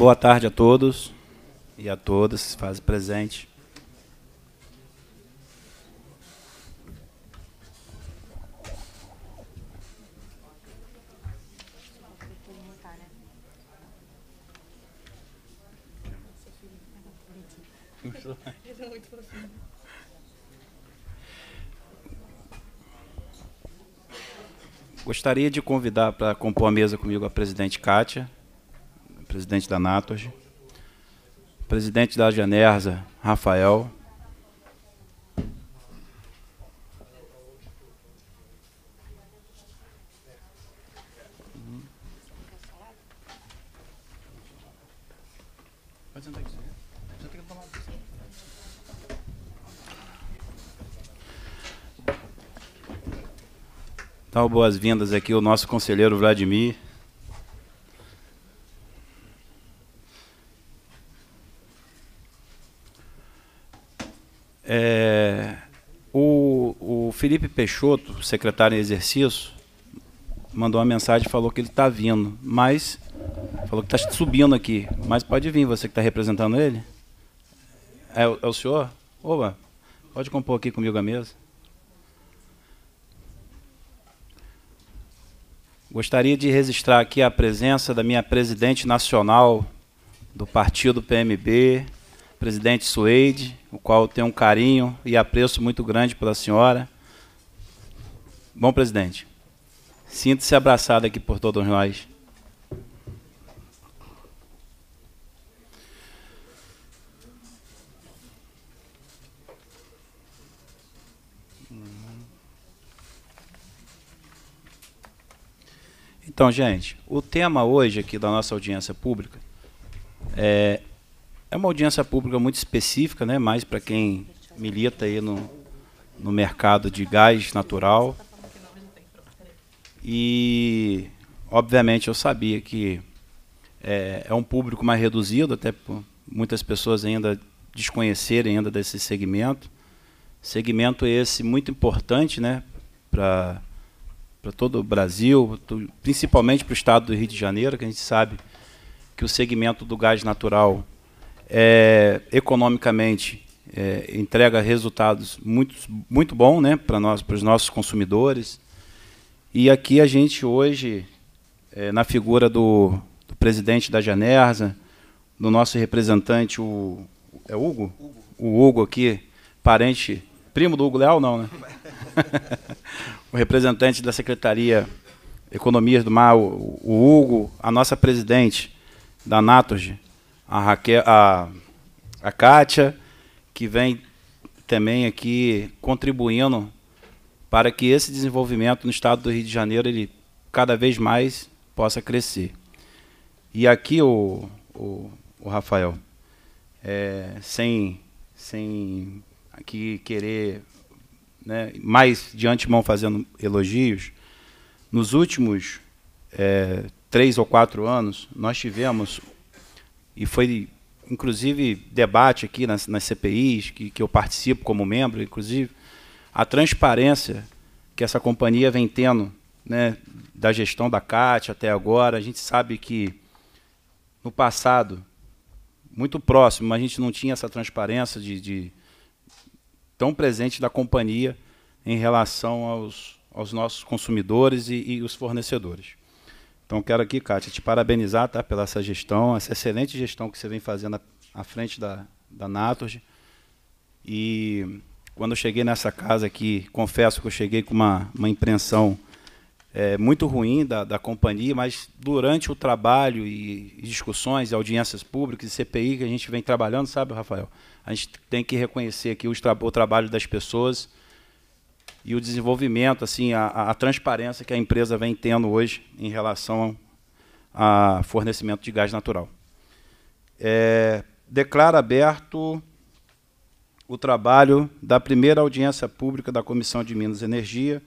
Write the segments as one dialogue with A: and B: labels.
A: Boa tarde a todos e a todas se fazem presente. Gostaria de convidar para compor a mesa comigo a presidente Kátia, presidente da Natos, presidente da Generza, Rafael, Então, boas-vindas aqui o nosso conselheiro Vladimir, É, o, o Felipe Peixoto, secretário em exercício, mandou uma mensagem e falou que ele está vindo, mas falou que está subindo aqui. Mas pode vir, você que está representando ele? É, é o senhor? Oba, pode compor aqui comigo a mesa. Gostaria de registrar aqui a presença da minha presidente nacional do partido PMB, presidente Suede, o qual tem um carinho e apreço muito grande pela senhora. Bom, presidente, sinta-se abraçado aqui por todos nós. Então, gente, o tema hoje aqui da nossa audiência pública é é uma audiência pública muito específica, né? mais para quem milita aí no, no mercado de gás natural. E, obviamente, eu sabia que é, é um público mais reduzido, até por muitas pessoas ainda desconhecerem ainda desse segmento. Segmento esse muito importante né, para todo o Brasil, principalmente para o estado do Rio de Janeiro, que a gente sabe que o segmento do gás natural é, economicamente é, entrega resultados muito, muito bons né, para nós, para os nossos consumidores. E aqui a gente hoje, é, na figura do, do, presidente da Janerza, do nosso representante, o é Hugo? Hugo? O Hugo aqui, parente, primo do Hugo Leal, não, né? o representante da Secretaria Economias do Mar, o, o Hugo, a nossa presidente da Natoge a Raquel, a, a Kátia, que vem também aqui contribuindo para que esse desenvolvimento no estado do Rio de Janeiro ele cada vez mais possa crescer. E aqui o, o, o Rafael, é, sem, sem aqui querer né, mais de antemão fazendo elogios, nos últimos é, três ou quatro anos, nós tivemos e foi inclusive debate aqui nas, nas CPIs, que, que eu participo como membro, inclusive, a transparência que essa companhia vem tendo, né, da gestão da CAT até agora. A gente sabe que no passado, muito próximo, a gente não tinha essa transparência de, de tão presente da companhia em relação aos, aos nossos consumidores e, e os fornecedores. Então, quero aqui, Kátia, te parabenizar tá, pela essa gestão, essa excelente gestão que você vem fazendo à frente da, da E quando eu cheguei nessa casa aqui, confesso que eu cheguei com uma, uma impressão é, muito ruim da, da companhia, mas durante o trabalho e, e discussões, e audiências públicas e CPI que a gente vem trabalhando, sabe, Rafael? A gente tem que reconhecer aqui tra o trabalho das pessoas e o desenvolvimento, assim, a, a, transparência que a empresa vem tendo hoje em relação a fornecimento de gás natural. É, declara aberto o trabalho da primeira audiência pública da Comissão de Minas e Energia.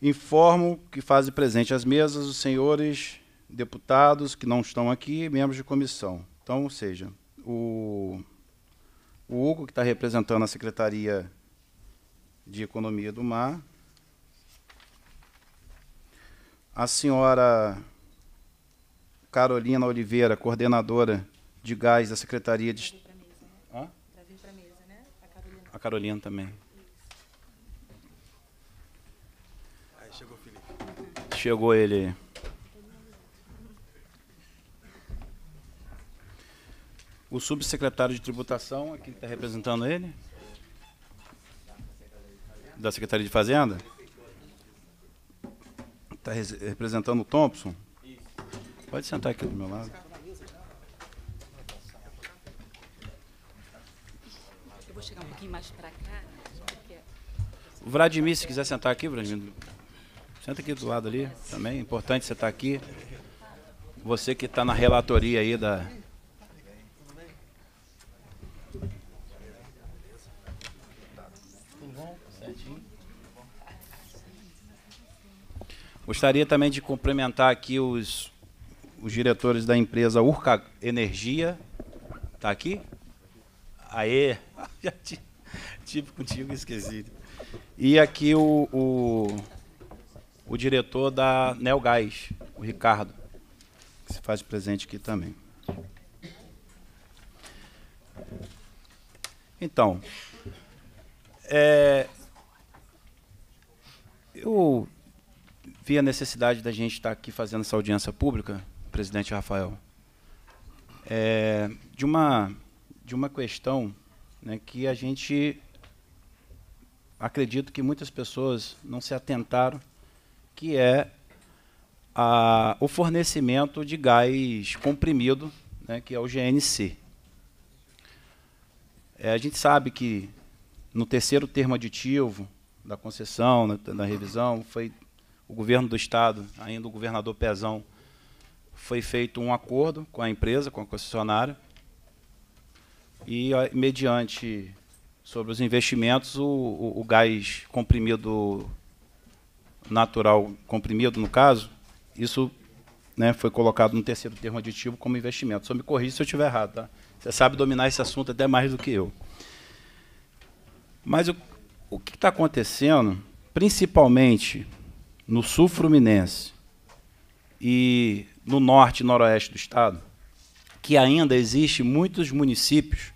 A: Informo que fazem presente às mesas os senhores deputados que não estão aqui, membros de comissão. Então, ou seja, o, o Hugo, que está representando a Secretaria de Economia do Mar. A senhora Carolina Oliveira, coordenadora de gás da Secretaria de. Né? Né? A, Carolina. A Carolina também.
B: Aí chegou o Felipe.
A: Chegou ele. O subsecretário de tributação, aqui está representando ele da Secretaria de Fazenda? Está representando o Thompson? Pode sentar aqui do meu lado.
C: Eu vou chegar um pouquinho mais para cá.
A: O Vladimir, se quiser sentar aqui, Vladimir, senta aqui do lado ali também. É importante você estar aqui. Você que está na relatoria aí da, Gostaria também de complementar aqui os, os diretores da empresa Urca Energia. Está aqui? Aê! Já
B: tive contigo esquecido.
A: E aqui o, o, o diretor da Nelgás, o Ricardo, que se faz presente aqui também. Então, é, eu vê a necessidade da gente estar tá aqui fazendo essa audiência pública, presidente Rafael, é, de, uma, de uma questão né, que a gente acredito que muitas pessoas não se atentaram, que é a, o fornecimento de gás comprimido, né, que é o GNC. É, a gente sabe que no terceiro termo aditivo da concessão, na, na revisão, foi o governo do estado, ainda o governador Pezão, foi feito um acordo com a empresa, com a concessionária, e mediante sobre os investimentos, o, o, o gás comprimido natural comprimido, no caso, isso né, foi colocado no terceiro termo aditivo como investimento. Só me corrija se eu estiver errado. Tá? Você sabe dominar esse assunto até mais do que eu. Mas o, o que está acontecendo, principalmente no sul fluminense e no norte e noroeste do estado, que ainda existe muitos municípios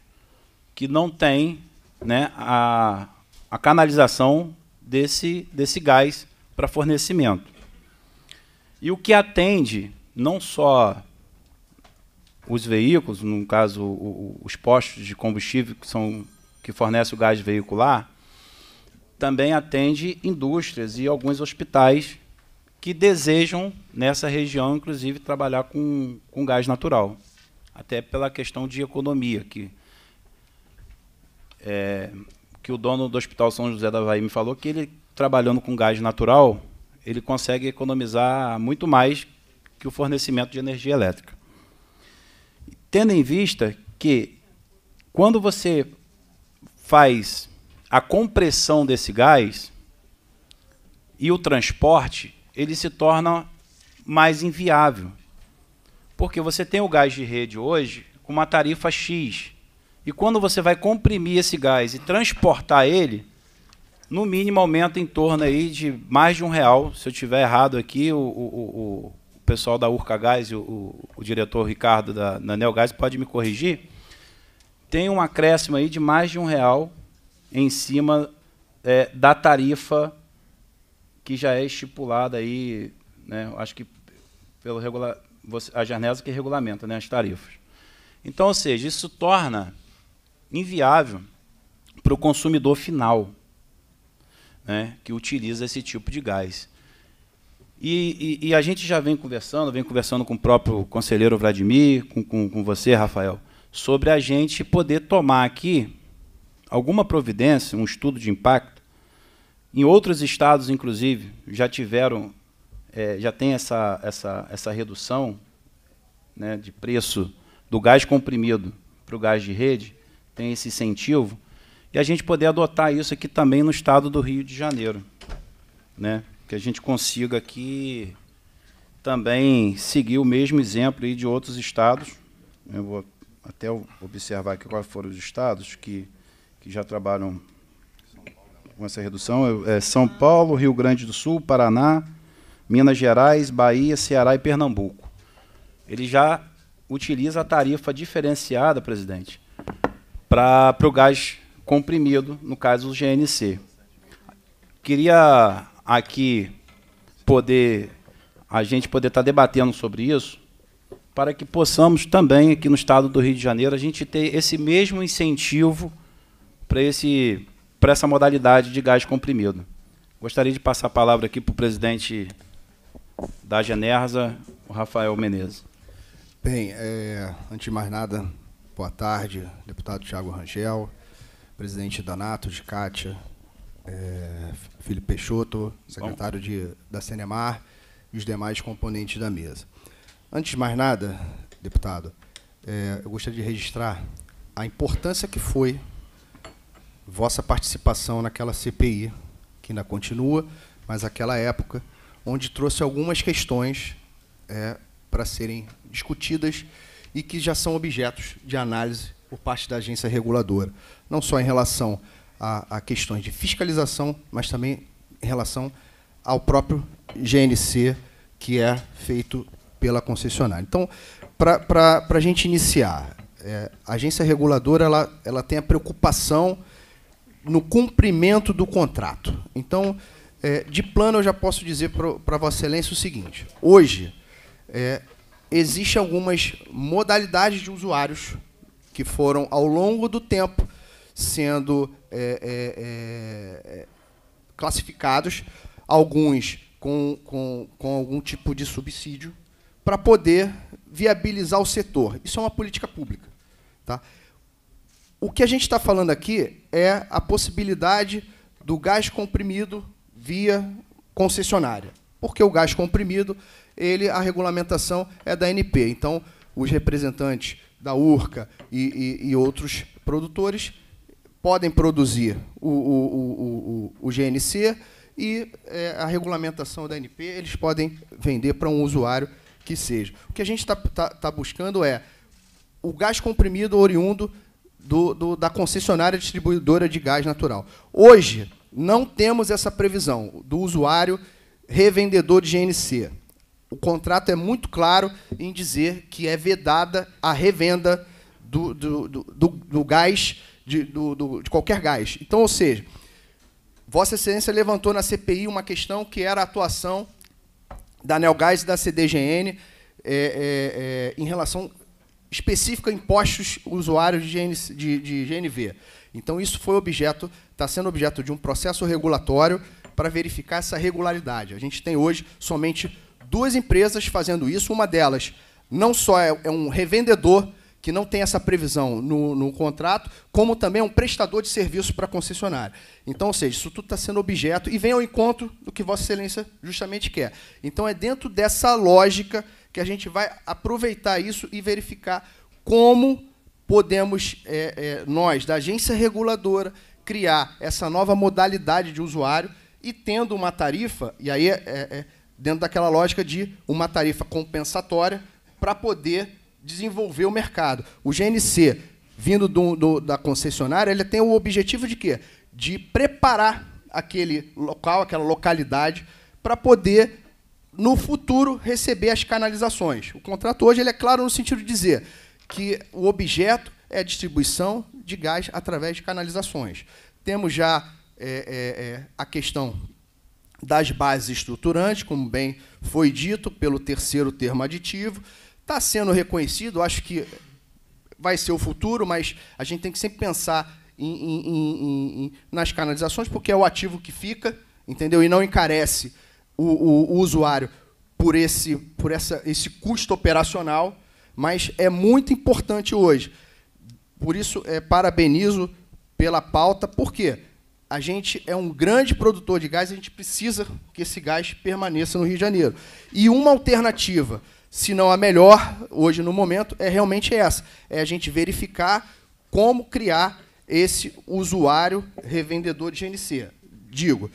A: que não têm né, a, a canalização desse, desse gás para fornecimento. E o que atende não só os veículos, no caso o, os postos de combustível que, são, que fornecem o gás veicular, também atende indústrias e alguns hospitais que desejam, nessa região, inclusive, trabalhar com, com gás natural. Até pela questão de economia, que, é, que o dono do Hospital São José da Bahia me falou que ele, trabalhando com gás natural, ele consegue economizar muito mais que o fornecimento de energia elétrica. Tendo em vista que, quando você faz a compressão desse gás e o transporte, ele se torna mais inviável. Porque você tem o gás de rede hoje com uma tarifa X. E quando você vai comprimir esse gás e transportar ele, no mínimo aumenta em torno aí de mais de um real. Se eu tiver errado aqui, o, o, o pessoal da Urca Gás e o, o, diretor Ricardo da, da Gás pode me corrigir. Tem um acréscimo aí de mais de um real em cima é, da tarifa que já é estipulada aí, né, acho que pelo regula você, a Jarnesa que regulamenta né, as tarifas. Então, ou seja, isso torna inviável para o consumidor final né, que utiliza esse tipo de gás. E, e, e, a gente já vem conversando, vem conversando com o próprio conselheiro Vladimir, com, com, com você, Rafael, sobre a gente poder tomar aqui alguma providência, um estudo de impacto. Em outros estados, inclusive, já tiveram, é, já tem essa, essa, essa redução né, de preço do gás comprimido para o gás de rede, tem esse incentivo, e a gente poder adotar isso aqui também no estado do Rio de Janeiro. Né, que a gente consiga aqui também seguir o mesmo exemplo aí de outros estados. Eu vou até observar aqui quais foram os estados que que já trabalham com essa redução, é São Paulo, Rio Grande do Sul, Paraná, Minas Gerais, Bahia, Ceará e Pernambuco. Ele já utiliza a tarifa diferenciada, presidente, para o gás comprimido, no caso o GNC. Queria aqui poder a gente poder estar tá debatendo sobre isso, para que possamos também aqui no estado do Rio de Janeiro a gente ter esse mesmo incentivo para esse para essa modalidade de gás comprimido. Gostaria de passar a palavra aqui para o presidente da Genersa, o Rafael Menezes.
D: Bem, é, antes de mais nada, boa tarde, deputado Tiago Rangel, presidente da NATO, de Cátia, é, Felipe Peixoto, secretário de, da Cenemar e os demais componentes da mesa. Antes de mais nada, deputado, é, eu gostaria de registrar a importância que foi vossa participação naquela CPI, que ainda continua, mas aquela época, onde trouxe algumas questões é, para serem discutidas e que já são objetos de análise por parte da agência reguladora, não só em relação a, a questões de fiscalização, mas também em relação ao próprio GNC, que é feito pela concessionária. Então, para a gente iniciar, é, a agência reguladora ela, ela tem a preocupação no cumprimento do contrato. Então, é, de plano, eu já posso dizer para Vossa Excelência o seguinte: hoje é, existem algumas modalidades de usuários que foram, ao longo do tempo, sendo é, é, é, é classificados, alguns com, com, com algum tipo de subsídio, para poder viabilizar o setor. Isso é uma política pública. Tá? O que a gente está falando aqui é a possibilidade do gás comprimido via concessionária. Porque o gás comprimido, ele a regulamentação é da NP. Então, os representantes da URCA e, e, e outros produtores podem produzir o, o, o, o GNC e é, a regulamentação da NP, eles podem vender para um usuário que seja. O que a gente está tá, tá buscando é o gás comprimido oriundo do, do, da concessionária distribuidora de gás natural. Hoje, não temos essa previsão do usuário revendedor de GNC. O contrato é muito claro em dizer que é vedada a revenda do, do, do, do gás, de, de qualquer gás. Então, ou seja, Vossa Excelência levantou na CPI uma questão que era a atuação da Nelgás e da CDGN é, eh, é, eh, é, eh, em relação específica impostos usuários de, de, de GNV. Então, isso foi objeto, está sendo objeto de um processo regulatório para verificar essa regularidade. A gente tem hoje somente duas empresas fazendo isso. Uma delas não só é, é um revendedor que não tem essa previsão no, no, contrato, como também é um prestador de serviço para concessionária. Então, ou seja, isso tudo está sendo objeto e vem ao encontro do que Vossa Excelência justamente quer. Então, é dentro dessa lógica que a gente vai aproveitar isso e verificar como podemos, é, é, nós, da agência reguladora, criar essa nova modalidade de usuário e tendo uma tarifa, e aí é, é, é dentro daquela lógica de uma tarifa compensatória para poder desenvolver o mercado. O GNC, vindo do, do, da concessionária, ele tem o objetivo de quê? De preparar aquele local, aquela localidade, para poder no futuro receber as canalizações. O contrato hoje ele é claro no sentido de dizer que o objeto é a distribuição de gás através de canalizações. Temos já é, é, é a questão das bases estruturantes, como bem foi dito pelo terceiro termo aditivo. Está sendo reconhecido, acho que vai ser o futuro, mas a gente tem que sempre pensar em, em, em, nas canalizações, porque é o ativo que fica, entendeu? E não encarece o, o, o usuário por, esse, por essa, esse custo operacional, mas é muito importante hoje. Por isso, é, parabenizo pela pauta, porque a gente é um grande produtor de gás, a gente precisa que esse gás permaneça no Rio de Janeiro. E uma alternativa, se não a melhor hoje no momento, é realmente essa: é a gente verificar como criar esse usuário revendedor de GNC. Digo,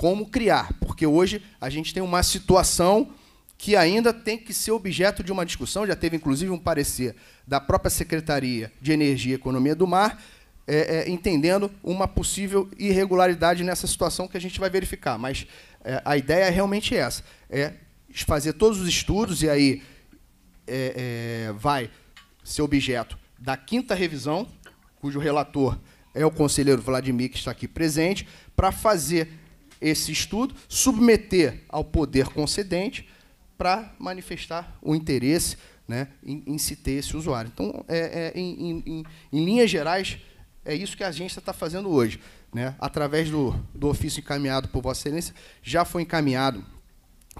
D: como criar, porque hoje a gente tem uma situação que ainda tem que ser objeto de uma discussão, já teve inclusive um parecer da própria Secretaria de Energia e Economia do Mar, é, é, entendendo uma possível irregularidade nessa situação que a gente vai verificar. Mas é, a ideia é realmente essa, é fazer todos os estudos, e aí é, é, vai ser objeto da quinta revisão, cujo relator é o conselheiro Vladimir, que está aqui presente, para fazer esse estudo, submeter ao poder concedente para manifestar o interesse né, em, em se ter esse usuário. Então, é, é, em, em, em, linhas gerais, é isso que a agência está fazendo hoje. Né? Através do, do ofício encaminhado por Vossa Excelência, já foi encaminhado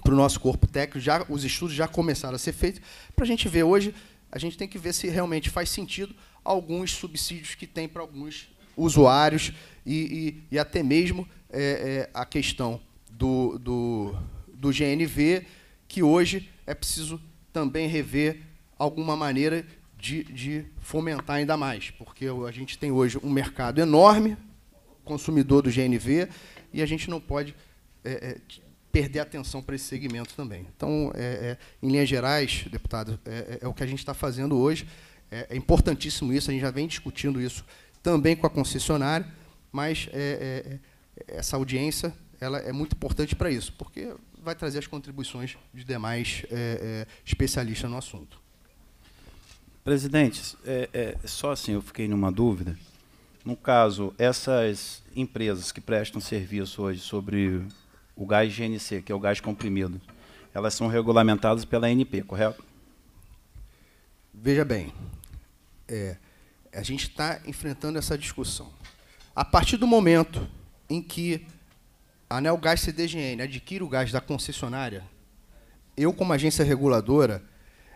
D: para o nosso corpo técnico, já, os estudos já começaram a ser feitos, para a gente ver hoje, a gente tem que ver se realmente faz sentido alguns subsídios que tem para alguns usuários e, e, e até mesmo é, é, a questão do, do, do GNV, que hoje é preciso também rever alguma maneira de, de, fomentar ainda mais, porque a gente tem hoje um mercado enorme, consumidor do GNV, e a gente não pode é, é, perder atenção para esse segmento também. Então, é, é em linhas gerais, deputado, é, é, é, o que a gente está fazendo hoje. É, importantíssimo isso, a gente já vem discutindo isso também com a concessionária, mas é, essa audiência ela é muito importante para isso, porque vai trazer as contribuições de demais é, é, especialistas no assunto.
A: Presidente, é, é, só assim, eu fiquei numa dúvida. No caso, essas empresas que prestam serviço hoje sobre o gás GNC, que é o gás comprimido, elas são regulamentadas pela np correto?
D: Veja bem, é, a gente está enfrentando essa discussão. A partir do momento em que a Nelgás CDGN adquire o gás da concessionária, eu, como agência reguladora,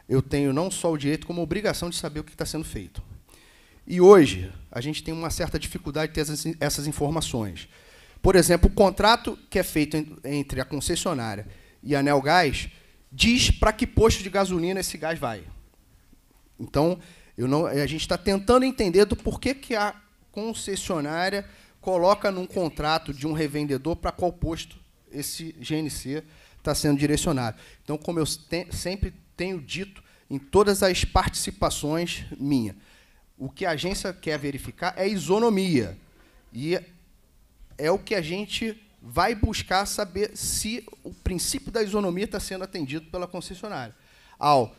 D: eu tenho não só o direito, como a obrigação de saber o que está sendo feito. E hoje, a gente tem uma certa dificuldade de ter essas, informações. Por exemplo, o contrato que é feito entre a concessionária e a Nelgás diz para que posto de gasolina esse gás vai. Então, não, a gente está tentando entender do porquê que a concessionária coloca num contrato de um revendedor para qual posto esse GNC está sendo direcionado. Então, como eu te sempre tenho dito em todas as participações minha, o que a agência quer verificar é isonomia. E é o que a gente vai buscar saber se o princípio da isonomia está sendo atendido pela concessionária. Ao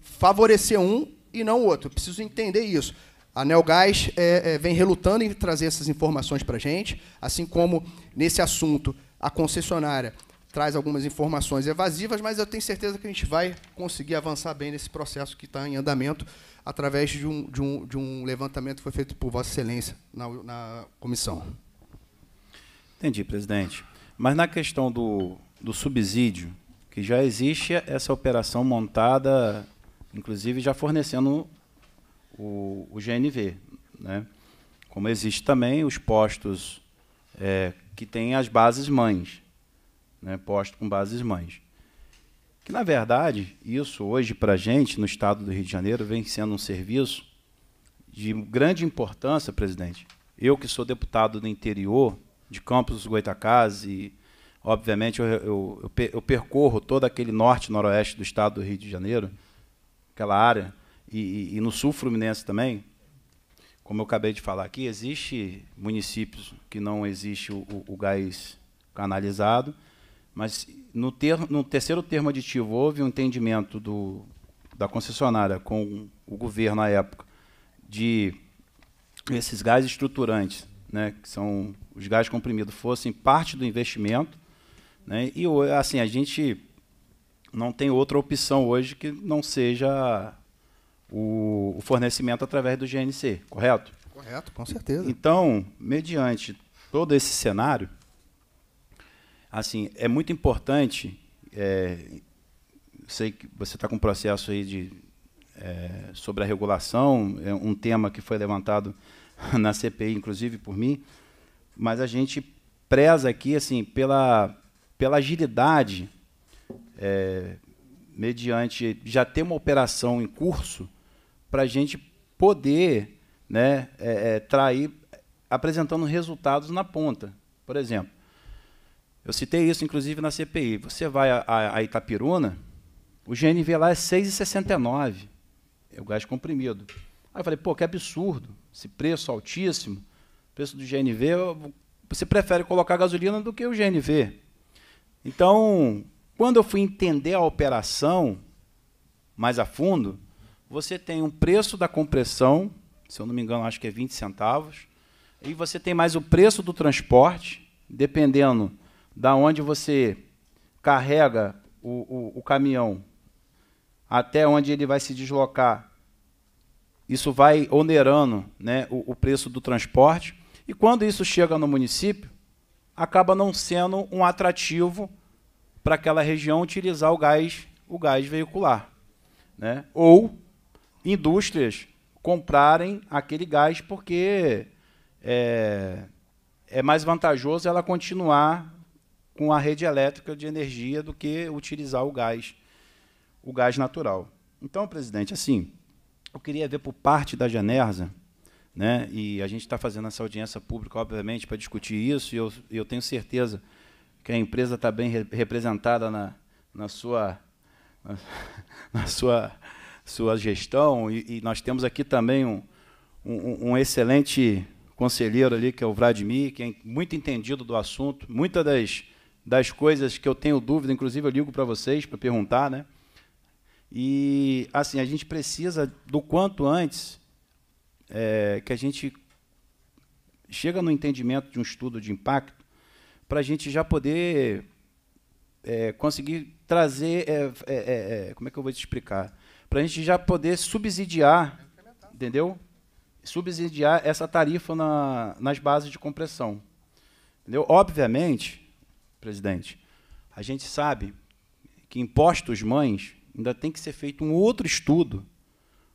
D: favorecer um e não o outro. Eu preciso entender isso. A Nelgás é, é, vem relutando em trazer essas informações para a gente, assim como nesse assunto a concessionária traz algumas informações evasivas, mas eu tenho certeza que a gente vai conseguir avançar bem nesse processo que está em andamento através de um, de, um, de um, levantamento que foi feito por Vossa Excelência na, na
A: comissão. Entendi, presidente. Mas na questão do, do subsídio, que já existe essa operação montada, inclusive já fornecendo o, o GNV. Né? Como existe também os postos é, que têm as bases mães, né? posto com bases mães. Que, na verdade, isso hoje para a gente, no estado do Rio de Janeiro, vem sendo um serviço de grande importância, presidente. Eu, que sou deputado do interior, de Campos dos Goitacás, e obviamente eu, eu, eu percorro todo aquele norte noroeste do estado do Rio de Janeiro, aquela área e, e, no sul fluminense também, como eu acabei de falar aqui, existe municípios que não existe o, o, gás canalizado, mas no, ter, no terceiro termo aditivo houve um entendimento do, da concessionária com o governo na época de esses gás estruturantes, né, que são os gás comprimidos, fossem parte do investimento. Né, e assim, a gente não tem outra opção hoje que não seja o, o fornecimento através do GNC, correto? Correto, com certeza. Então, mediante todo esse cenário, assim, é muito importante. É, sei que você está com um processo aí de, é, sobre a regulação, é um tema que foi levantado na CPI, inclusive por mim, mas a gente preza aqui assim pela, pela agilidade, é, mediante já ter uma operação em curso para a gente poder né, é, é, trair, apresentando resultados na ponta. Por exemplo, eu citei isso, inclusive, na CPI. Você vai a, a Itapiruna, o GNV lá é 6,69, é o gás comprimido. Aí eu falei, pô, que absurdo, esse preço altíssimo, preço do GNV, você prefere colocar gasolina do que o GNV. Então, quando eu fui entender a operação mais a fundo, você tem um preço da compressão, se eu não me engano, acho que é 20 centavos, e você tem mais o preço do transporte, dependendo da onde você carrega o, o, o caminhão até onde ele vai se deslocar. Isso vai onerando né, o, o preço do transporte. E quando isso chega no município, acaba não sendo um atrativo para aquela região utilizar o gás, o gás veicular. Né? Ou indústrias comprarem aquele gás porque é, é mais vantajoso ela continuar com a rede elétrica de energia do que utilizar o gás, o gás natural. Então, presidente, assim, eu queria ver por parte da Genersa, né, e a gente está fazendo essa audiência pública, obviamente, para discutir isso, e eu, eu tenho certeza que a empresa está bem re representada na, na sua. Na, na sua sua gestão. E, e nós temos aqui também um, um, um, excelente conselheiro ali, que é o Vladimir, que é muito entendido do assunto. Muitas das, das coisas que eu tenho dúvida, inclusive eu ligo para vocês para perguntar, né? E, assim, a gente precisa, do quanto antes, é, que a gente chega no entendimento de um estudo de impacto, para a gente já poder é, conseguir trazer, é, é, é, é como é que eu vou te explicar? para a gente já poder subsidiar, entendeu? Subsidiar essa tarifa na, nas bases de compressão. Entendeu? Obviamente, presidente, a gente sabe que impostos mães ainda tem que ser feito um outro estudo.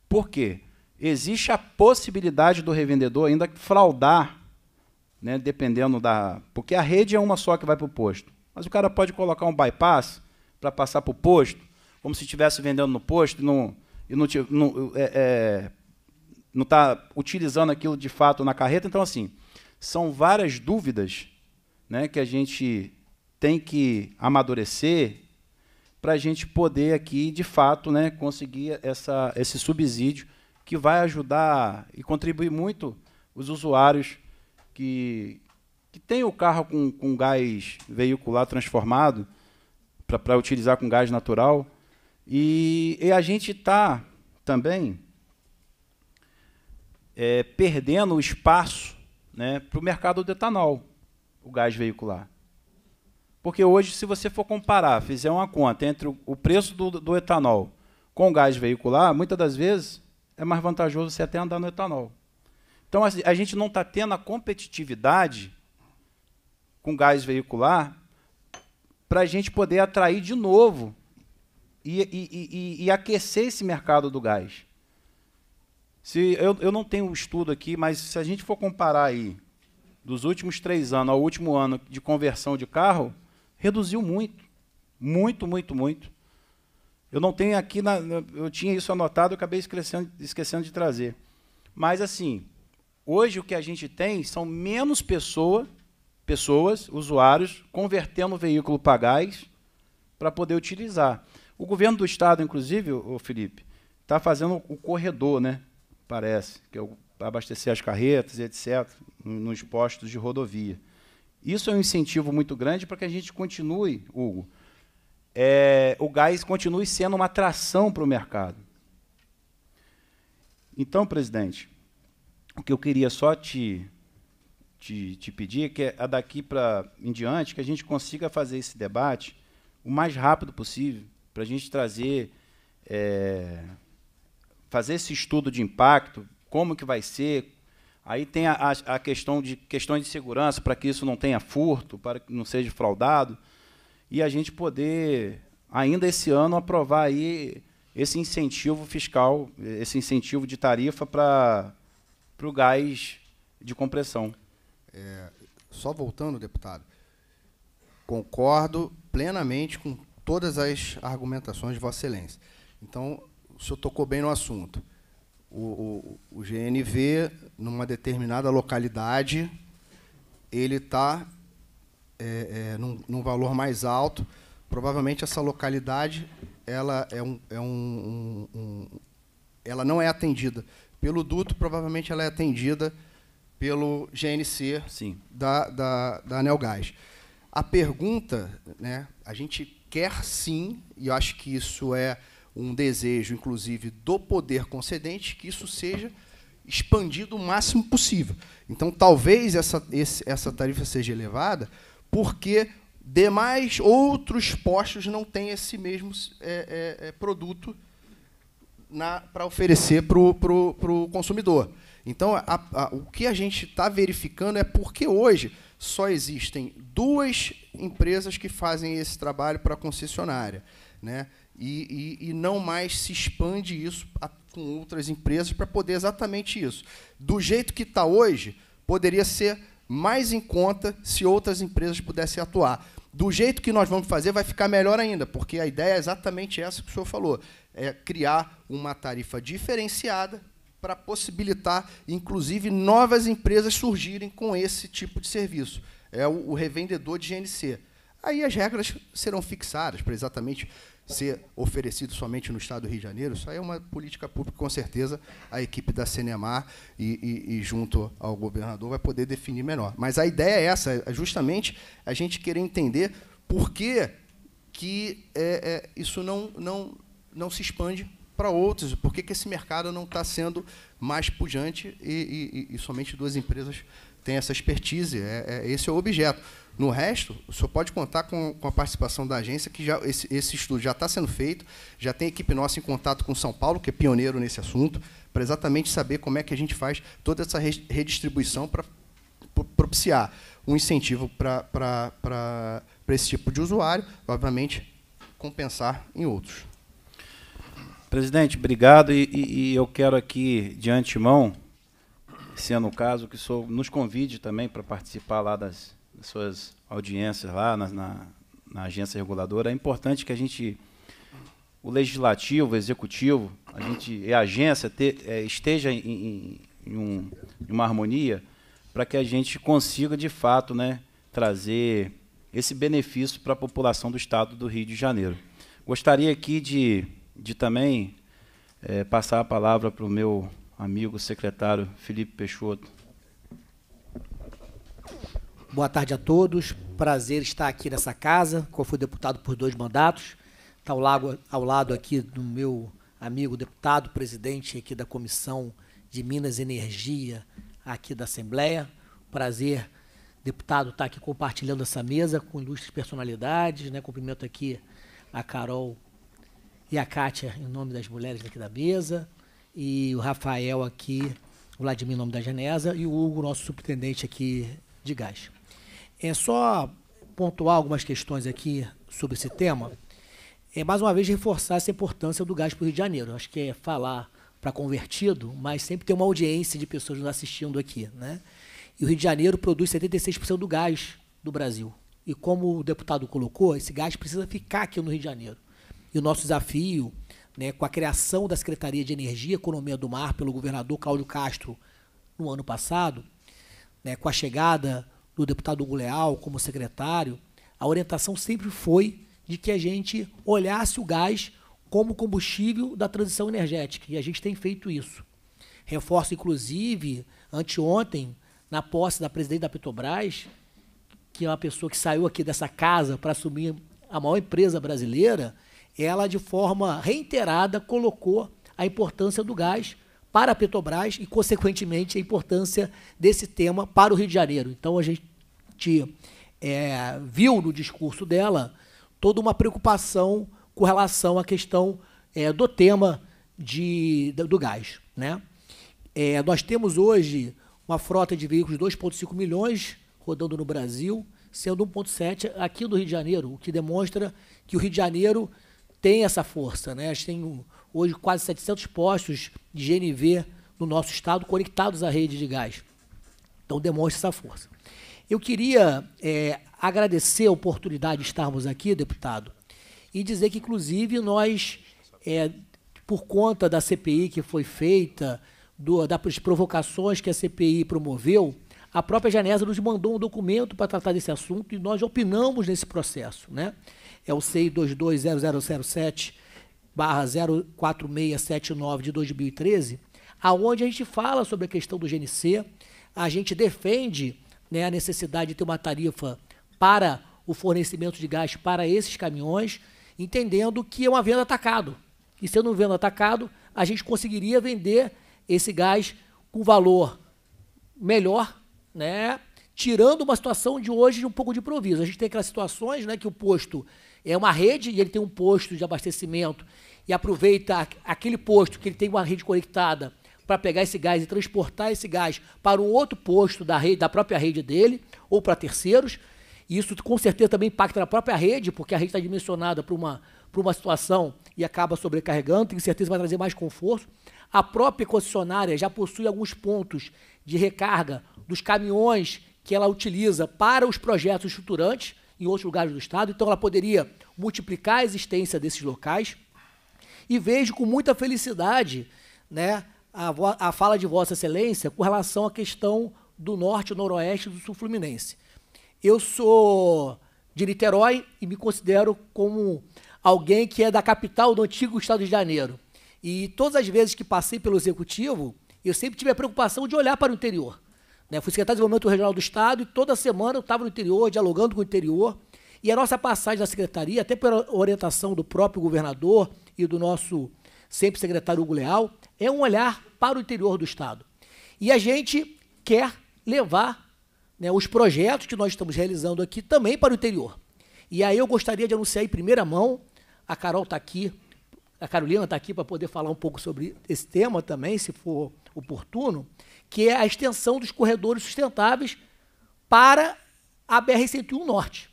A: Por quê? Existe a possibilidade do revendedor ainda fraudar, né, dependendo da. Porque a rede é uma só que vai para o posto. Mas o cara pode colocar um bypass para passar para o posto como se estivesse vendendo no posto e não e não não é, é, não está utilizando aquilo de fato na carreta. Então assim, são várias dúvidas, né, que a gente tem que amadurecer para a gente poder aqui de fato, né, conseguir essa esse subsídio que vai ajudar e contribuir muito os usuários que, que têm o carro com, com gás veicular transformado para utilizar com gás natural, e, e a gente está também é, perdendo o espaço né, para o mercado do etanol, o gás veicular. Porque hoje, se você for comparar, fizer uma conta entre o, preço do, do etanol com o gás veicular, muitas das vezes é mais vantajoso você até andar no etanol. Então, a, assim, a gente não está tendo a competitividade com gás veicular para a gente poder atrair de novo e, e, e, e aquecer esse mercado do gás. Se, eu, eu não tenho um estudo aqui, mas se a gente for comparar aí dos últimos três anos ao último ano de conversão de carro, reduziu muito. Muito, muito, muito. Eu não tenho aqui, na, eu tinha isso anotado, eu acabei esquecendo, esquecendo de trazer. Mas, assim, hoje o que a gente tem são menos pessoa, pessoas, usuários, convertendo o veículo para gás para poder utilizar. O governo do Estado, inclusive, o Felipe, está fazendo o corredor, né? Parece, que é para abastecer as carretas e etc., nos postos de rodovia. Isso é um incentivo muito grande para que a gente continue, Hugo. É, o gás continue sendo uma atração para o mercado. Então, presidente, o que eu queria só te, te, te pedir é que é daqui para em diante que a gente consiga fazer esse debate o mais rápido possível, para a gente trazer, é, fazer esse estudo de impacto, como que vai ser. Aí tem a, a questão de questões de segurança para que isso não tenha furto, para que não seja fraudado, e a gente poder ainda esse ano aprovar aí esse incentivo fiscal, esse incentivo de tarifa para o gás de compressão.
D: É, só voltando, deputado, concordo plenamente com todas as argumentações de Vossa Excelência. Então, o senhor tocou bem no assunto. O, o, o GNV, numa determinada localidade, ele está é, é, num, num, valor mais alto. Provavelmente essa localidade ela é um, é um, um, um ela não é atendida pelo duto, provavelmente ela é atendida pelo GNC Sim. Da, da, da Anelgás. A pergunta, né, a gente quer sim, e eu acho que isso é um desejo, inclusive, do poder concedente, que isso seja expandido o máximo possível. Então, talvez essa, esse, essa tarifa seja elevada, porque demais outros postos não têm esse mesmo é, é, é produto para oferecer para o consumidor. Então, a, a, o que a gente está verificando é porque hoje só existem duas empresas que fazem esse trabalho para a concessionária. Né? E, e, e, não mais se expande isso a, com outras empresas para poder exatamente isso. Do jeito que está hoje, poderia ser mais em conta se outras empresas pudessem atuar. Do jeito que nós vamos fazer, vai ficar melhor ainda, porque a ideia é exatamente essa que o senhor falou: é criar uma tarifa diferenciada para possibilitar, inclusive, novas empresas surgirem com esse tipo de serviço. É o, o revendedor de GNC. Aí as regras serão fixadas para exatamente ser oferecido somente no Estado do Rio de Janeiro. Isso aí é uma política pública, com certeza, a equipe da Cinemar e, e, e, junto ao governador vai poder definir melhor. Mas a ideia é essa, é justamente a gente querer entender por que, que é, é, isso não, não, não se expande para outros? Por que, que esse mercado não está sendo mais pujante e, e, e, somente duas empresas têm essa expertise? É, é, esse é o objeto. No resto, o senhor pode contar com, com a participação da agência, que já esse, esse estudo já está sendo feito, já tem equipe nossa em contato com São Paulo, que é pioneiro nesse assunto, para exatamente saber como é que a gente faz toda essa redistribuição para propiciar um incentivo para esse tipo de usuário, obviamente compensar
A: em outros. Presidente, obrigado. E, e, e eu quero aqui, de antemão, sendo o caso, que sou, nos convide também para participar lá das, das, suas audiências lá na, na, na agência reguladora. É importante que a gente o legislativo, o executivo, a gente a agência te, é, esteja em, em, em, um, em, uma harmonia para que a gente consiga de fato, né, trazer esse benefício para a população do Estado do Rio de Janeiro. Gostaria aqui de de também é, passar a palavra para o meu amigo secretário Felipe Peixoto.
E: Boa tarde a todos. Prazer estar aqui nessa casa, qual foi deputado por dois mandatos. Está ao, lago, ao lado aqui do meu amigo deputado, presidente aqui da Comissão de Minas e Energia, aqui da Assembleia. Prazer, deputado, estar aqui compartilhando essa mesa com ilustres personalidades. Né? Cumprimento aqui a Carol e a Kátia, em nome das mulheres daqui da mesa, e o Rafael aqui, o Vladimir, em nome da Genesa, e o Hugo, nosso superintendente aqui de gás. É só pontuar algumas questões aqui sobre esse tema. É mais uma vez reforçar essa importância do gás para o Rio de Janeiro. Acho que é falar para convertido, mas sempre tem uma audiência de pessoas nos assistindo aqui. Né? E o Rio de Janeiro produz 76% do gás do Brasil. E como o deputado colocou, esse gás precisa ficar aqui no Rio de Janeiro. E o nosso desafio, né, com a criação da Secretaria de Energia e Economia do Mar pelo governador Cláudio Castro no ano passado, né, com a chegada do deputado Hugo Leal como secretário, a orientação sempre foi de que a gente olhasse o gás como combustível da transição energética. E a gente tem feito isso. Reforço, inclusive, anteontem, na posse da presidente da Petrobras, que é uma pessoa que saiu aqui dessa casa para assumir a maior empresa brasileira, ela de forma reiterada colocou a importância do gás para a Petrobras e, consequentemente, a importância desse tema para o Rio de Janeiro. Então, a gente é, viu no discurso dela toda uma preocupação com relação à questão é, do tema de, do gás. Né? É, nós temos hoje uma frota de veículos de 2,5 milhões rodando no Brasil, sendo 1,7 aqui do Rio de Janeiro, o que demonstra que o Rio de Janeiro tem essa força. Né? A gente tem hoje quase 700 postos de GNV no nosso estado conectados à rede de gás. Então demonstra essa força. Eu queria é, agradecer a oportunidade de estarmos aqui, deputado, e dizer que, inclusive, nós, é, por conta da CPI que foi feita, do, das provocações que a CPI promoveu, a própria Janesa nos mandou um documento para tratar desse assunto e nós opinamos nesse processo. Né? é o CI 220007 barra 04679 de 2013, aonde a gente fala sobre a questão do GNC, a gente defende né, a necessidade de ter uma tarifa para o fornecimento de gás para esses caminhões, entendendo que é uma venda atacado. E sendo um venda atacado, a gente conseguiria vender esse gás com valor melhor, né? tirando uma situação de hoje de um pouco de improviso. A gente tem aquelas situações né, que o posto é uma rede e ele tem um posto de abastecimento e aproveita aquele posto que ele tem uma rede conectada para pegar esse gás e transportar esse gás para um outro posto da, rede, da própria rede dele ou para terceiros. E isso com certeza também impacta na própria rede, porque a rede está dimensionada para uma, para uma situação e acaba sobrecarregando, tenho certeza que vai trazer mais conforto. A própria concessionária já possui alguns pontos de recarga dos caminhões que ela utiliza para os projetos estruturantes em outros lugares do estado, então ela poderia multiplicar a existência desses locais. E vejo com muita felicidade né, a, a fala de Vossa Excelência com relação à questão do norte e noroeste do sul fluminense. Eu sou de Niterói e me considero como alguém que é da capital do antigo estado de Janeiro. E todas as vezes que passei pelo executivo, eu sempre tive a preocupação de olhar para o interior. Né? Fui secretário de Desenvolvimento Regional do Estado e toda semana eu estava no interior, dialogando com o interior. E a nossa passagem da secretaria, até pela orientação do próprio governador e do nosso sempre secretário Hugo Leal, é um olhar para o interior do Estado. E a gente quer levar né, os projetos que nós estamos realizando aqui também para o interior. E aí eu gostaria de anunciar em primeira mão, a Carol está aqui, a Carolina está aqui para poder falar um pouco sobre esse tema também, se for oportuno, que é a extensão dos corredores sustentáveis para a BR-101 Norte.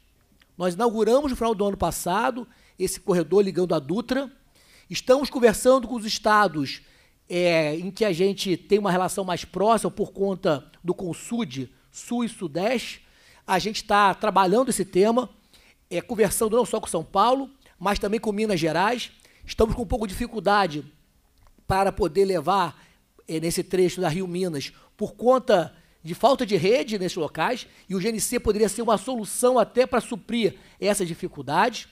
E: Nós inauguramos no final do ano passado esse corredor ligando a Dutra. Estamos conversando com os estados é, em que a gente tem uma relação mais próxima por conta do Consud, Sul e Sudeste. A gente está trabalhando esse tema, é, conversando não só com São Paulo, mas também com Minas Gerais. Estamos com um pouco de dificuldade para poder levar eh, nesse trecho da Rio Minas por conta de falta de rede nesses locais, e o GNC poderia ser uma solução até para suprir essa dificuldade.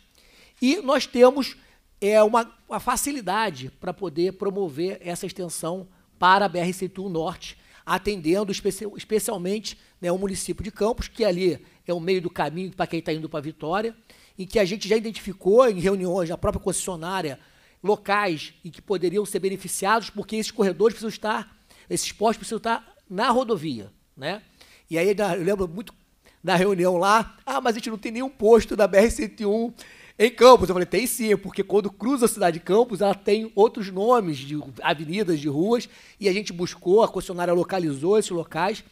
E: E nós temos é, uma, uma facilidade para poder promover essa extensão para a BR-101 Norte, atendendo especi especialmente né, o município de Campos, que ali é o meio do caminho para quem está indo para Vitória, em que a gente já identificou em reuniões da própria concessionária locais e que poderiam ser beneficiados, porque esses corredores precisam estar, esses postos precisam estar na rodovia. Né? E aí eu lembro muito da reunião lá, ah, mas a gente não tem nenhum posto da BR-101 em Campos. Eu falei, tem sim, porque quando cruza a cidade de Campos, ela tem outros nomes de avenidas, de ruas, e a gente buscou, a concessionária localizou esses locais.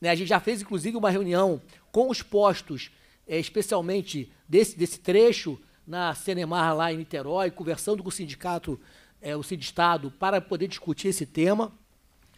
E: Né? A gente já fez, inclusive, uma reunião com os postos, eh, especialmente desse, desse trecho, na Cenemar, lá em Niterói, conversando com o sindicato, é, o sindicato para poder discutir esse tema.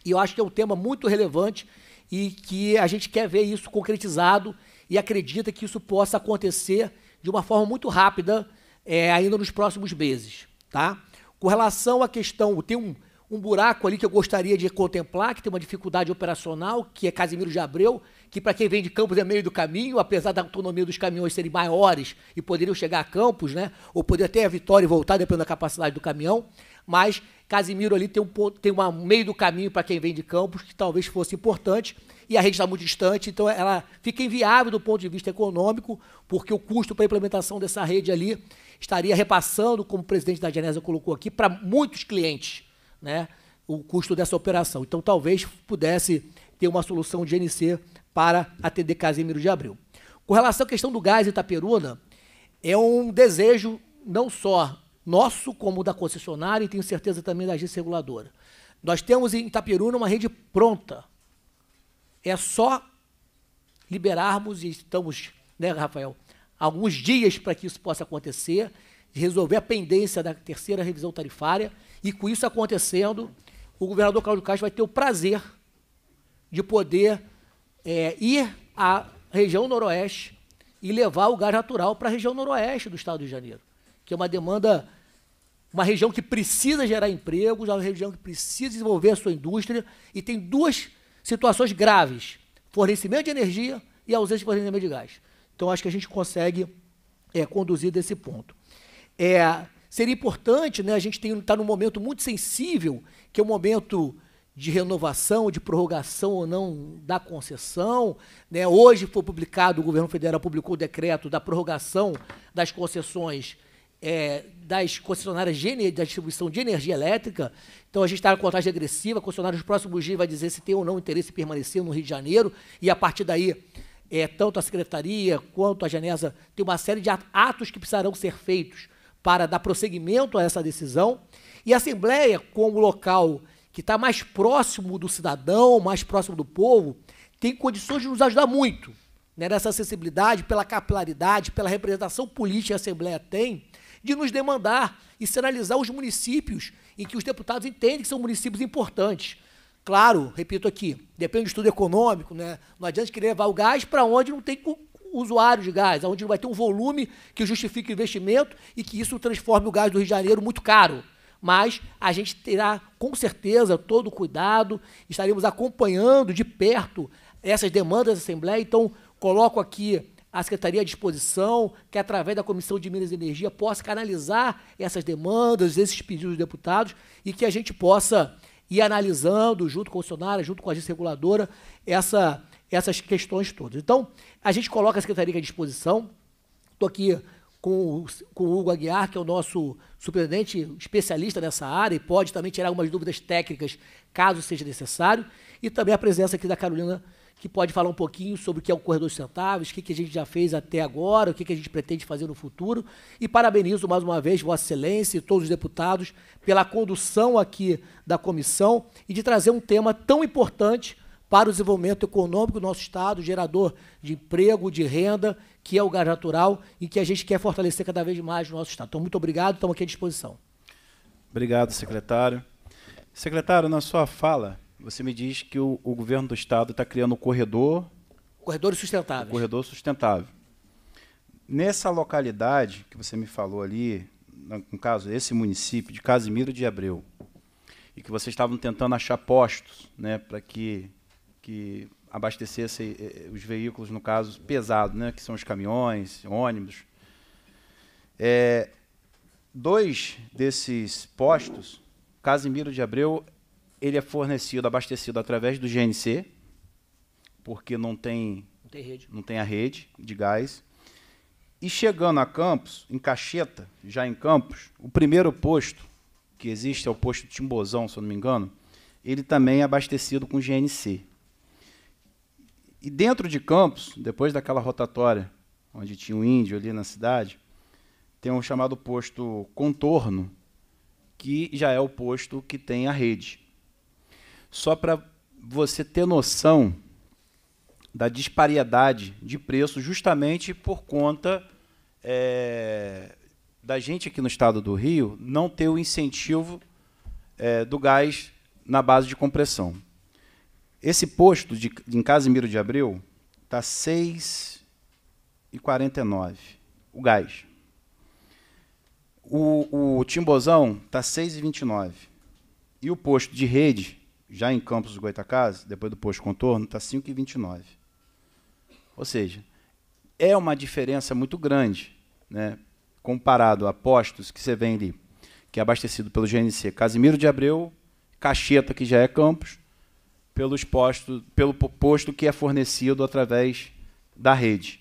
E: E eu acho que é um tema muito relevante e que a gente quer ver isso concretizado e acredita que isso possa acontecer de uma forma muito rápida é, ainda nos próximos meses. Tá? Com relação à questão, tem um, um buraco ali que eu gostaria de contemplar, que tem uma dificuldade operacional, que é Casimiro de Abreu, que para quem vem de Campos é meio do caminho, apesar da autonomia dos caminhões serem maiores e poderiam chegar a Campos, né? Ou poder até a vitória e voltar, dependendo da capacidade do caminhão. Mas Casimiro ali tem um ponto, tem uma meio do caminho para quem vem de Campos, que talvez fosse importante. E a rede está muito distante, então ela fica inviável do ponto de vista econômico, porque o custo para a implementação dessa rede ali estaria repassando, como o presidente da Genesa colocou aqui, para muitos clientes, né? O custo dessa operação. Então talvez pudesse ter uma solução de NC para atender Casimiro de Abril. Com relação à questão do gás Itaperuna, é um desejo não só nosso, como da concessionária e tenho certeza também da agência reguladora. Nós temos em Itaperuna uma rede pronta. É só liberarmos, e estamos, né, Rafael, alguns dias para que isso possa acontecer, de resolver a pendência da terceira revisão tarifária, e com isso acontecendo, o governador Cláudio Castro vai ter o prazer de poder é, ir à região noroeste e levar o gás natural para a região noroeste do estado de Janeiro, que é uma demanda, uma região que precisa gerar empregos, é uma região que precisa desenvolver a sua indústria e tem duas situações graves: fornecimento de energia e ausência de fornecimento de gás. Então, acho que a gente consegue é, conduzir desse ponto. É, seria importante, né, a gente está num momento muito sensível, que é o um momento de renovação, de prorrogação ou não da concessão. Né? Hoje foi publicado, o governo federal publicou o decreto da prorrogação das concessões é, das concessionárias de, da distribuição de energia elétrica. Então a gente está na contagem agressiva, a concessionária nos próximos dias vai dizer se tem ou não interesse em permanecer no Rio de Janeiro, e a partir daí, é, tanto a Secretaria quanto a Genesa tem uma série de atos que precisarão ser feitos para dar prosseguimento a essa decisão. E a Assembleia, como local que está mais próximo do cidadão, mais próximo do povo, tem condições de nos ajudar muito né, nessa acessibilidade, pela capilaridade, pela representação política que a Assembleia tem, de nos demandar e sinalizar os municípios em que os deputados entendem que são municípios importantes. Claro, repito aqui, depende do estudo econômico, né? não adianta querer levar o gás para onde não tem usuário de gás, onde não vai ter um volume que justifique o investimento e que isso transforme o gás do Rio de Janeiro muito caro mas a gente terá com certeza todo o cuidado, estaremos acompanhando de perto essas demandas da Assembleia, então coloco aqui a Secretaria à disposição, que através da Comissão de Minas e Energia possa canalizar essas demandas, esses pedidos dos deputados e que a gente possa ir analisando, junto com o funcionário, junto com a agência reguladora, essa, essas questões todas. Então, a gente coloca a Secretaria à disposição, estou aqui com o, com o Hugo Aguiar, que é o nosso superintendente especialista nessa área e pode também tirar algumas dúvidas técnicas, caso seja necessário. E também a presença aqui da Carolina, que pode falar um pouquinho sobre o que é o Corredor Sustentáveis, o que, que a gente já fez até agora, o que, que a gente pretende fazer no futuro. E parabenizo mais uma vez Vossa Excelência e todos os deputados pela condução aqui da comissão e de trazer um tema tão importante para o desenvolvimento econômico do nosso Estado, gerador de emprego, de renda que é o gás natural e que a gente quer fortalecer cada vez mais o nosso Estado. Então, muito obrigado, estamos aqui à disposição.
A: Obrigado, secretário. Secretário, na sua fala, você me diz que o, o governo do Estado está criando um corredor.
E: Corredores sustentáveis.
A: Um corredor sustentável. Nessa localidade que você me falou ali, no caso, esse município de Casimiro de Abreu, e que vocês estavam tentando achar postos né, para que, que abastecesse eh, eh, os veículos, no caso, pesado, né, que são os caminhões, ônibus. É, dois desses postos, Casimiro de Abreu, ele é fornecido, abastecido através do GNC, porque não tem, não tem, rede. Não tem a rede de gás. E chegando a Campos, em Cacheta, já em Campos, o primeiro posto que existe é o posto Timbozão, se eu não me engano, ele também é abastecido com GNC. E dentro de Campos, depois daquela rotatória, onde tinha um índio ali na cidade, tem um chamado posto contorno, que já é o posto que tem a rede. Só para você ter noção da disparidade de preço, justamente por conta é, da gente aqui no estado do Rio não ter o incentivo é, do gás na base de compressão. Esse posto de, em Casimiro de Abreu está 6,49 o gás. O, o Timbozão está 6,29. E o posto de rede, já em Campos do Goitacazes, depois do posto contorno, está 5,29. Ou seja, é uma diferença muito grande, né, comparado a postos que você vende, ali, que é abastecido pelo GNC Casimiro de Abreu, Cacheta, que já é Campos, pelos postos, pelo posto que é fornecido através da rede.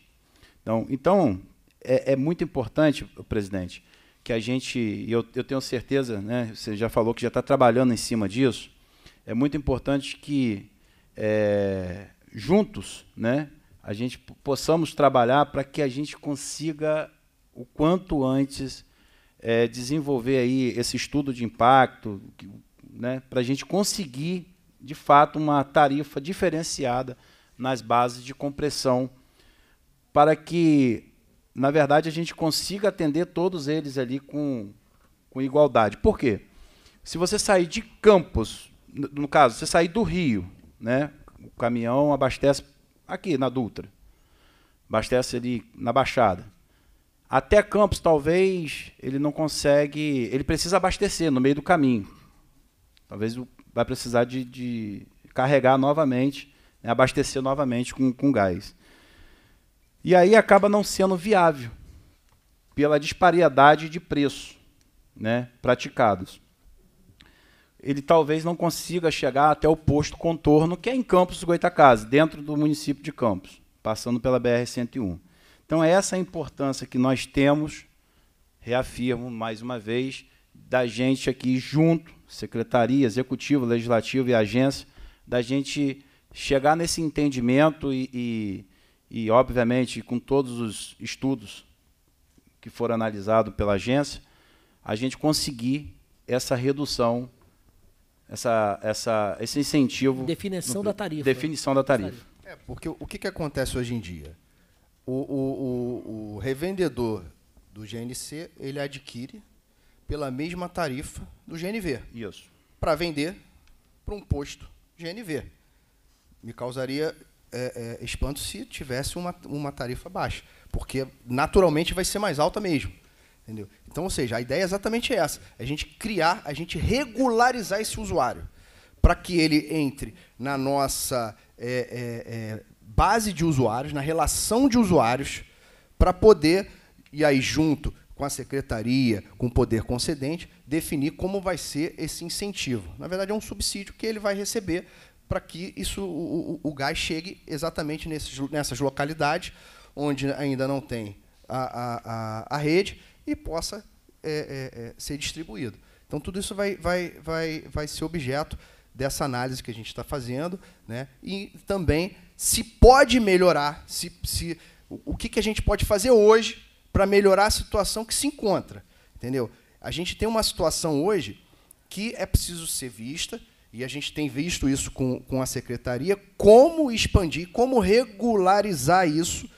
A: Então, então é, é muito importante, presidente, que a gente, e eu, eu tenho certeza, né, você já falou que já está trabalhando em cima disso, é muito importante que é, juntos né, a gente possamos trabalhar para que a gente consiga, o quanto antes, é, desenvolver aí esse estudo de impacto, né, para a gente conseguir de fato, uma tarifa diferenciada nas bases de compressão, para que, na verdade, a gente consiga atender todos eles ali com, com igualdade. Por quê? Se você sair de Campos, no caso, você sair do Rio, né, o caminhão abastece aqui na Dutra, abastece ali na Baixada. Até Campos, talvez, ele não consegue. Ele precisa abastecer no meio do caminho. Talvez o vai precisar de, de carregar novamente, né, abastecer novamente com, com gás. E aí acaba não sendo viável pela disparidade de preço né, praticados. Ele talvez não consiga chegar até o posto contorno, que é em Campos Goitacazes, dentro do município de Campos, passando pela BR-101. Então, é essa a importância que nós temos, reafirmo mais uma vez, da gente aqui junto secretaria, executivo, legislativo e agência, da gente chegar nesse entendimento e, e, e obviamente, com todos os estudos que foram analisados pela agência, a gente conseguir essa redução, essa, essa, esse
D: incentivo. Definição no, da tarifa. Definição da tarifa. É, porque o que, que acontece hoje em dia? O, o, o, o revendedor do GNC, ele adquire pela mesma tarifa do GNV. Isso. Para vender para um posto GNV. Me causaria é, é, espanto se tivesse uma, uma tarifa baixa, porque naturalmente vai ser mais alta mesmo. Entendeu? Então, ou seja, a ideia é exatamente essa: é a gente criar, a gente regularizar esse usuário para que ele entre na nossa é, é, é, base de usuários, na relação de usuários, para poder, e aí junto com a secretaria, com o poder concedente, definir como vai ser esse incentivo. Na verdade, é um subsídio que ele vai receber para que isso, o, o, o gás chegue exatamente nesses, nessas localidades onde ainda não tem a, a, a, a rede e possa é, é, é, ser distribuído. Então, tudo isso vai, vai, vai, vai ser objeto dessa análise que a gente está fazendo, né? e também se pode melhorar, se, se, o que, que a gente pode fazer hoje para melhorar a situação que se encontra, entendeu? A gente tem uma situação hoje que é preciso ser vista, e a gente tem visto isso com, com a secretaria, como expandir, como regularizar isso,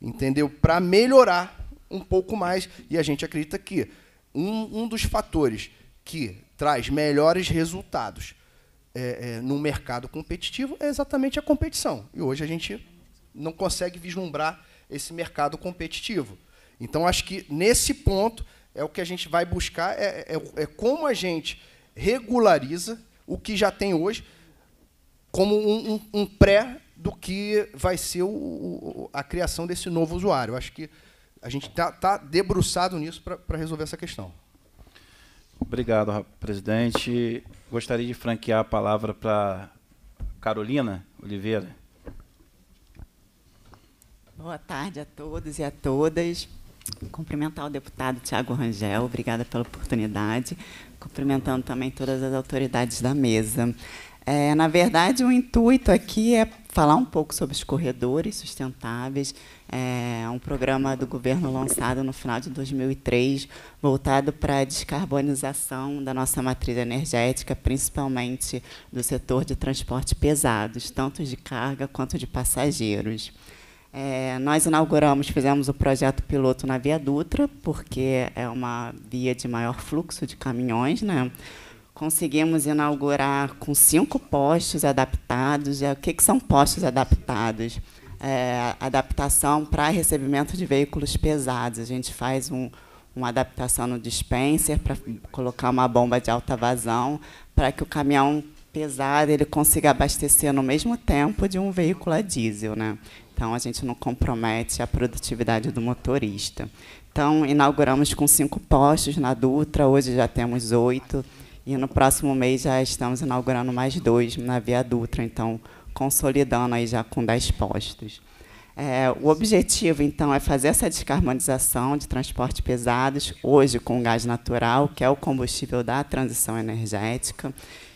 D: entendeu? Para melhorar um pouco mais. E a gente acredita que um, um dos fatores que traz melhores resultados é, é, no mercado competitivo é exatamente a competição. E hoje a gente não consegue vislumbrar esse mercado competitivo. Então, acho que nesse ponto é o que a gente vai buscar, é, é, é como a gente regulariza o que já tem hoje como um, um, um pré do que vai ser o, o, a criação desse novo usuário. Acho que a gente está tá debruçado nisso para resolver essa questão.
A: Obrigado, presidente. Gostaria de franquear a palavra para Carolina Oliveira.
F: Boa tarde a todos e a todas cumprimentar o deputado Tiago Rangel, obrigada pela oportunidade, cumprimentando também todas as autoridades da mesa. É, na verdade, o intuito aqui é falar um pouco sobre os corredores sustentáveis, é um programa do governo lançado no final de 2003, voltado para a descarbonização da nossa matriz energética, principalmente do setor de transporte pesados, tanto de carga quanto de passageiros. É, nós inauguramos, fizemos o projeto piloto na Via Dutra, porque é uma via de maior fluxo de caminhões. Né? Conseguimos inaugurar com cinco postos adaptados. O que, que são postos adaptados? É, adaptação para recebimento de veículos pesados. A gente faz um, uma adaptação no dispenser para colocar uma bomba de alta vazão para que o caminhão pesado ele consiga abastecer no mesmo tempo de um veículo a diesel, né? Então, a gente não compromete a produtividade do motorista. Então, inauguramos com cinco postos na Dutra, hoje já temos oito, e no próximo mês já estamos inaugurando mais dois na Via Dutra, então, consolidando aí já com dez postos. É, o objetivo, então, é fazer essa descarbonização de transporte pesados, hoje com gás natural, que é o combustível da transição energética,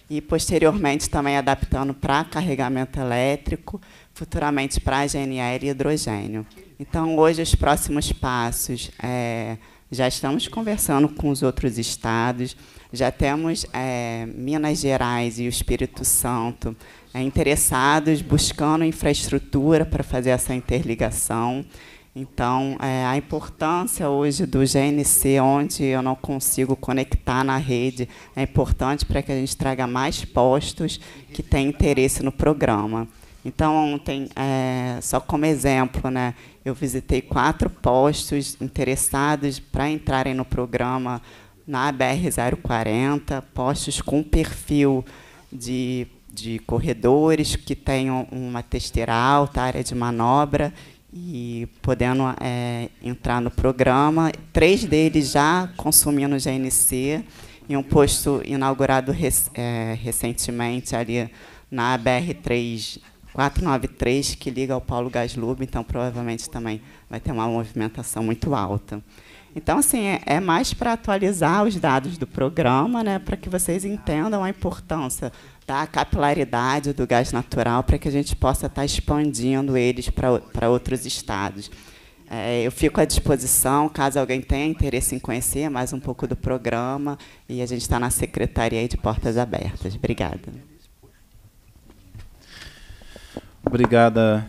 F: e posteriormente também adaptando para carregamento elétrico, futuramente para a GNR e hidrogênio. Então, hoje, os próximos passos, é, já estamos conversando com os outros estados, já temos é, Minas Gerais e o Espírito Santo é, interessados, buscando infraestrutura para fazer essa interligação. Então, é, a importância hoje do GNC, onde eu não consigo conectar na rede, é importante para que a gente traga mais postos que têm interesse no programa. Então, ontem, é, só como exemplo, né, eu visitei quatro postos interessados para entrarem no programa na BR-040, postos com perfil de, de corredores que tenham uma testeira alta, área de manobra, e podendo é, entrar no programa. Três deles já consumindo GNC, em um posto inaugurado rec é, recentemente ali na BR-3 493 que liga ao Paulo Gaslub, então provavelmente também vai ter uma movimentação muito alta. Então, assim, é, é mais para atualizar os dados do programa, né, para que vocês entendam a importância da capilaridade do gás natural, para que a gente possa estar tá expandindo eles para outros estados. É, eu fico à disposição, caso alguém tenha interesse em conhecer mais um pouco do programa, e a gente está na secretaria de portas abertas. Obrigada.
A: Obrigada,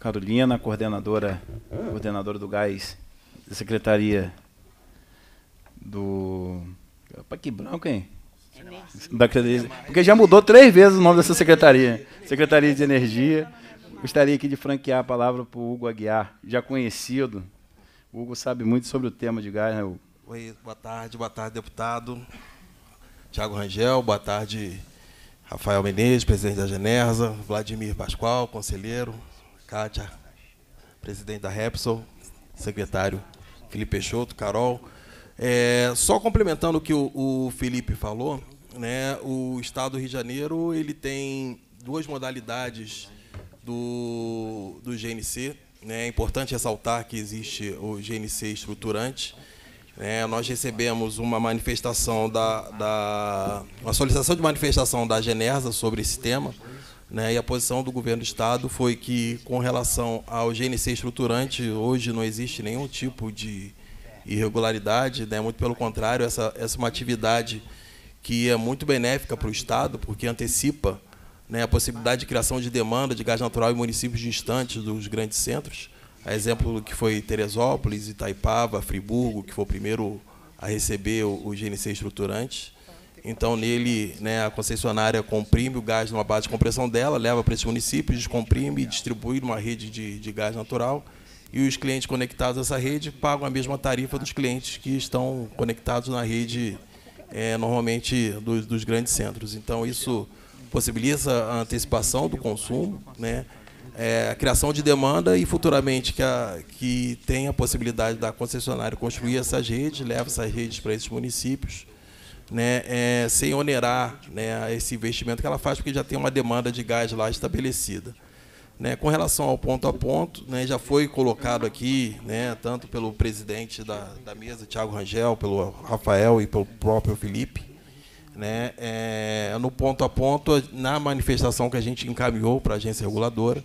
A: Carolina, coordenadora, coordenadora do gás, da Secretaria do. Opa, que branco, hein? Da Porque já mudou três vezes o nome dessa secretaria. Secretaria de Energia. Gostaria aqui de franquear a palavra para o Hugo Aguiar, já conhecido. O Hugo sabe muito sobre o tema de gás, né, Hugo?
B: Oi, boa tarde, boa tarde, deputado. Tiago Rangel, boa tarde, Rafael Menezes, presidente da Genersa, Vladimir Pascoal, conselheiro, Kátia, presidente da Repsol, secretário Felipe Peixoto, Carol. É, só complementando o que o, o Felipe falou, né, o Estado do Rio de Janeiro ele tem duas modalidades do, do GNC. Né, é importante ressaltar que existe o GNC estruturante, é, nós recebemos uma manifestação da, da, uma solicitação de manifestação da Genersa sobre esse tema, né, e a posição do governo do estado foi que com relação ao GNC estruturante hoje não existe nenhum tipo de irregularidade, né, muito pelo contrário essa essa é uma atividade que é muito benéfica para o estado porque antecipa né, a possibilidade de criação de demanda de gás natural em municípios distantes dos grandes centros a exemplo que foi Teresópolis, Itaipava, Friburgo, que foi o primeiro a receber o, GNC estruturante. Então, nele, né, a concessionária comprime o gás numa base de compressão dela, leva para esses municípios, descomprime e distribui numa rede de, de gás natural. E os clientes conectados a essa rede pagam a mesma tarifa dos clientes que estão conectados na rede, é, normalmente, dos, dos grandes centros. Então, isso possibilita a antecipação do consumo, né? é, a criação de demanda e futuramente que, a, que tenha a possibilidade da concessionária construir essas redes, leva essas redes para esses municípios, né, é, sem onerar né, esse investimento que ela faz, porque já tem uma demanda de gás lá estabelecida. Né, com relação ao ponto a ponto, né, já foi colocado aqui, né, tanto pelo presidente da, da mesa, Tiago Rangel, pelo Rafael e pelo próprio Felipe, né, é, no ponto a ponto, na manifestação que a gente encaminhou para a agência reguladora,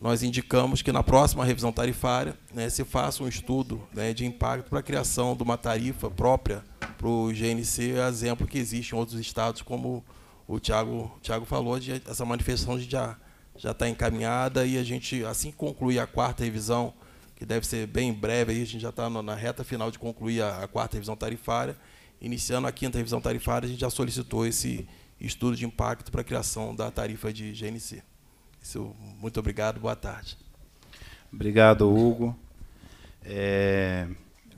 B: nós indicamos que na próxima revisão tarifária né, se faça um estudo né, de impacto para a criação de uma tarifa própria para o GNC, exemplo que existe em outros estados, como o Tiago Thiago falou, de, essa manifestação já já está encaminhada e a gente, assim que concluir a quarta revisão, que deve ser bem breve, aí a gente já está na reta final de concluir a, a quarta revisão tarifária, iniciando a quinta revisão tarifária, a gente já solicitou esse estudo de impacto para a criação da tarifa de GNC. Muito obrigado, boa tarde.
A: Obrigado, Hugo. É,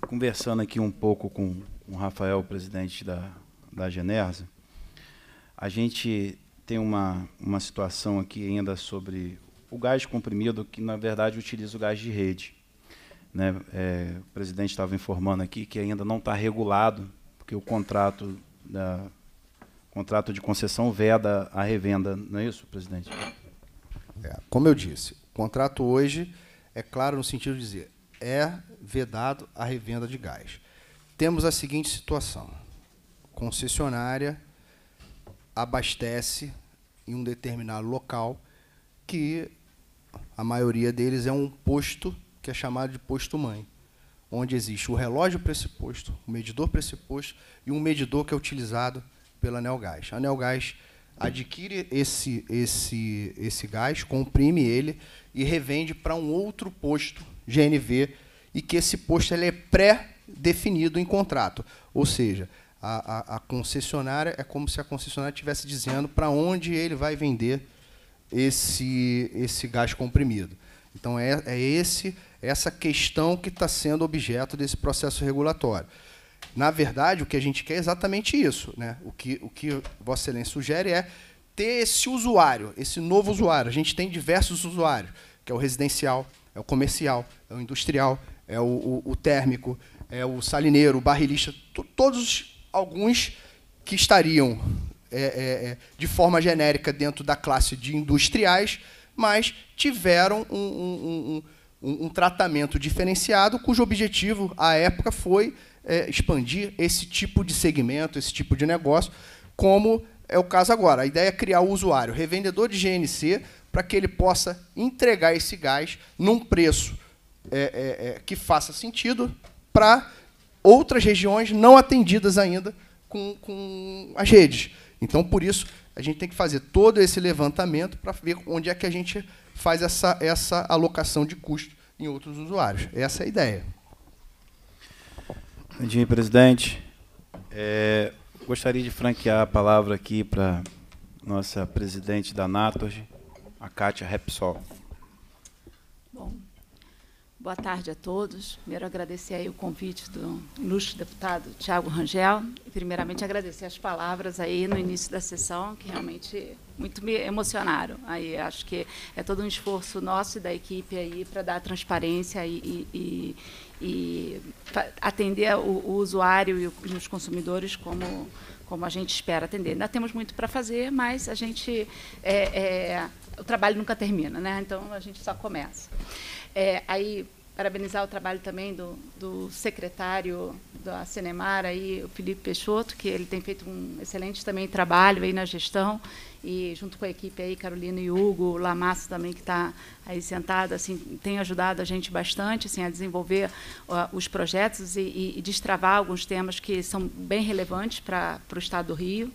A: conversando aqui um pouco com, com o Rafael, presidente da, da Genersa, a gente tem uma, uma situação aqui ainda sobre o gás comprimido, que na verdade utiliza o gás de rede. Né? É, o presidente estava informando aqui que ainda não está regulado, porque o contrato, da, contrato de concessão veda a revenda, não é
D: isso, presidente? É, como eu disse, o contrato hoje é claro no sentido de dizer é vedado a revenda de gás. Temos a seguinte situação: concessionária abastece em um determinado local que a maioria deles é um posto que é chamado de posto mãe, onde existe o relógio para esse posto, o medidor para esse posto e um medidor que é utilizado pela Anelgás. A Nelgás adquire esse, esse, esse gás, comprime ele e revende para um outro posto GNV e que esse posto ele é pré-definido em contrato. Ou seja, a, a, a, concessionária é como se a concessionária estivesse dizendo para onde ele vai vender esse, esse gás comprimido. Então é, é esse essa questão que está sendo objeto desse processo regulatório. Na verdade, o que a gente quer é exatamente isso. Né? O, que, o que Vossa Excelência sugere é ter esse usuário, esse novo usuário. A gente tem diversos usuários, que é o residencial, é o comercial, é o industrial, é o, o, o térmico, é o salineiro, o barrilista, todos alguns que estariam é, é, é, de forma genérica dentro da classe de industriais, mas tiveram um, um, um, um tratamento diferenciado, cujo objetivo, à época, foi é, expandir esse tipo de segmento, esse tipo de negócio, como é o caso agora. A ideia é criar o usuário, revendedor de GNC, para que ele possa entregar esse gás num preço é, é, é que faça sentido para outras regiões não atendidas ainda com, com as redes. Então, por isso, a gente tem que fazer todo esse levantamento para ver onde é que a gente faz essa, essa alocação de custo em outros usuários. Essa é a ideia.
A: Bom dia, presidente. É, gostaria de franquear a palavra aqui para nossa presidente da NATO, a Kátia Repsol.
C: Boa tarde a todos. Primeiro, agradecer aí o convite do ilustre deputado Tiago Rangel. E, primeiramente, agradecer as palavras aí no início da sessão, que realmente muito me emocionaram. Aí acho que é todo um esforço nosso e da equipe aí para dar transparência e, e, e atender o, o, usuário e, e os consumidores como como a gente espera atender. Ainda temos muito para fazer, mas a gente é, é, o trabalho nunca termina, né? Então a gente só começa. É, aí, parabenizar o trabalho também do, do secretário da Cinemar, aí, o Felipe Peixoto, que ele tem feito um excelente também trabalho aí na gestão, e junto com a equipe aí, Carolina e Hugo, Lamassa também, que está aí sentada, assim, tem ajudado a gente bastante assim, a desenvolver os projetos e, e, e destravar alguns temas que são bem relevantes para o Estado do Rio,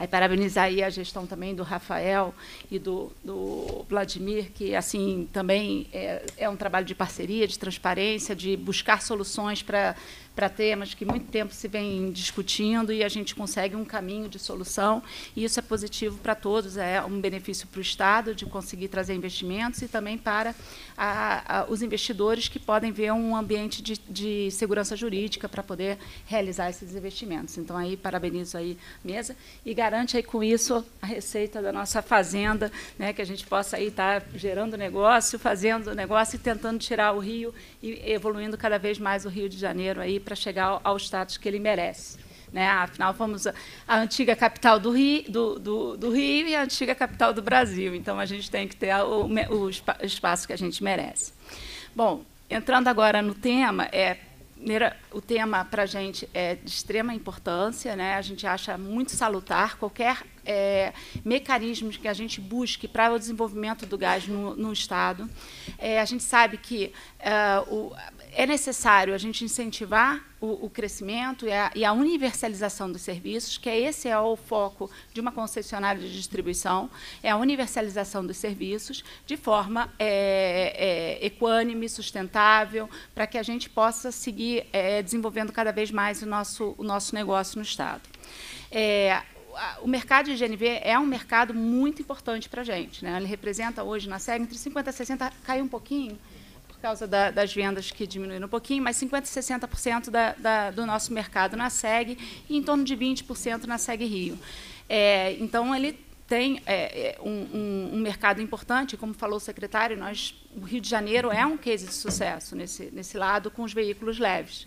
C: Aí parabenizar aí a gestão também do Rafael e do, do Vladimir, que assim também é, é um trabalho de parceria, de transparência, de buscar soluções para para temas que muito tempo se vem discutindo e a gente consegue um caminho de solução. E isso é positivo para todos, é um benefício para o Estado de conseguir trazer investimentos e também para a, a, os investidores que podem ver um ambiente de, de segurança jurídica para poder realizar esses investimentos. Então, aí, parabenizo aí a mesa e garante aí com isso a receita da nossa fazenda, né, que a gente possa aí estar tá gerando negócio, fazendo negócio e tentando tirar o Rio e evoluindo cada vez mais o Rio de Janeiro aí para chegar ao status que ele merece. Né? Ah, afinal, fomos a, a antiga capital do Rio, do, do, do Rio, e a antiga capital do Brasil. Então, a gente tem que ter o, o, espaço que a gente merece. Bom, entrando agora no tema, é, o tema para a gente é de extrema importância. Né? A gente acha muito salutar qualquer é, mecanismos que a gente busque para o desenvolvimento do gás no, no Estado. É, a gente sabe que é, o, é necessário a gente incentivar o, o crescimento e a, e a, universalização dos serviços, que é esse é o foco de uma concessionária de distribuição, é a universalização dos serviços de forma é, é, equânime, sustentável, para que a gente possa seguir é, desenvolvendo cada vez mais o nosso, o nosso negócio no Estado é, o mercado de GNV é um mercado muito importante para a gente. Né? Ele representa hoje na SEG entre 50% e 60%, caiu um pouquinho, por causa da, das vendas que diminuíram um pouquinho, mas 50% e 60% da, da, do nosso mercado na SEG e em torno de 20% na SEG Rio. É, então, ele tem é, é, um, um, um, mercado importante, como falou o secretário, nós, o Rio de Janeiro é um case de sucesso nesse, nesse lado com os veículos leves.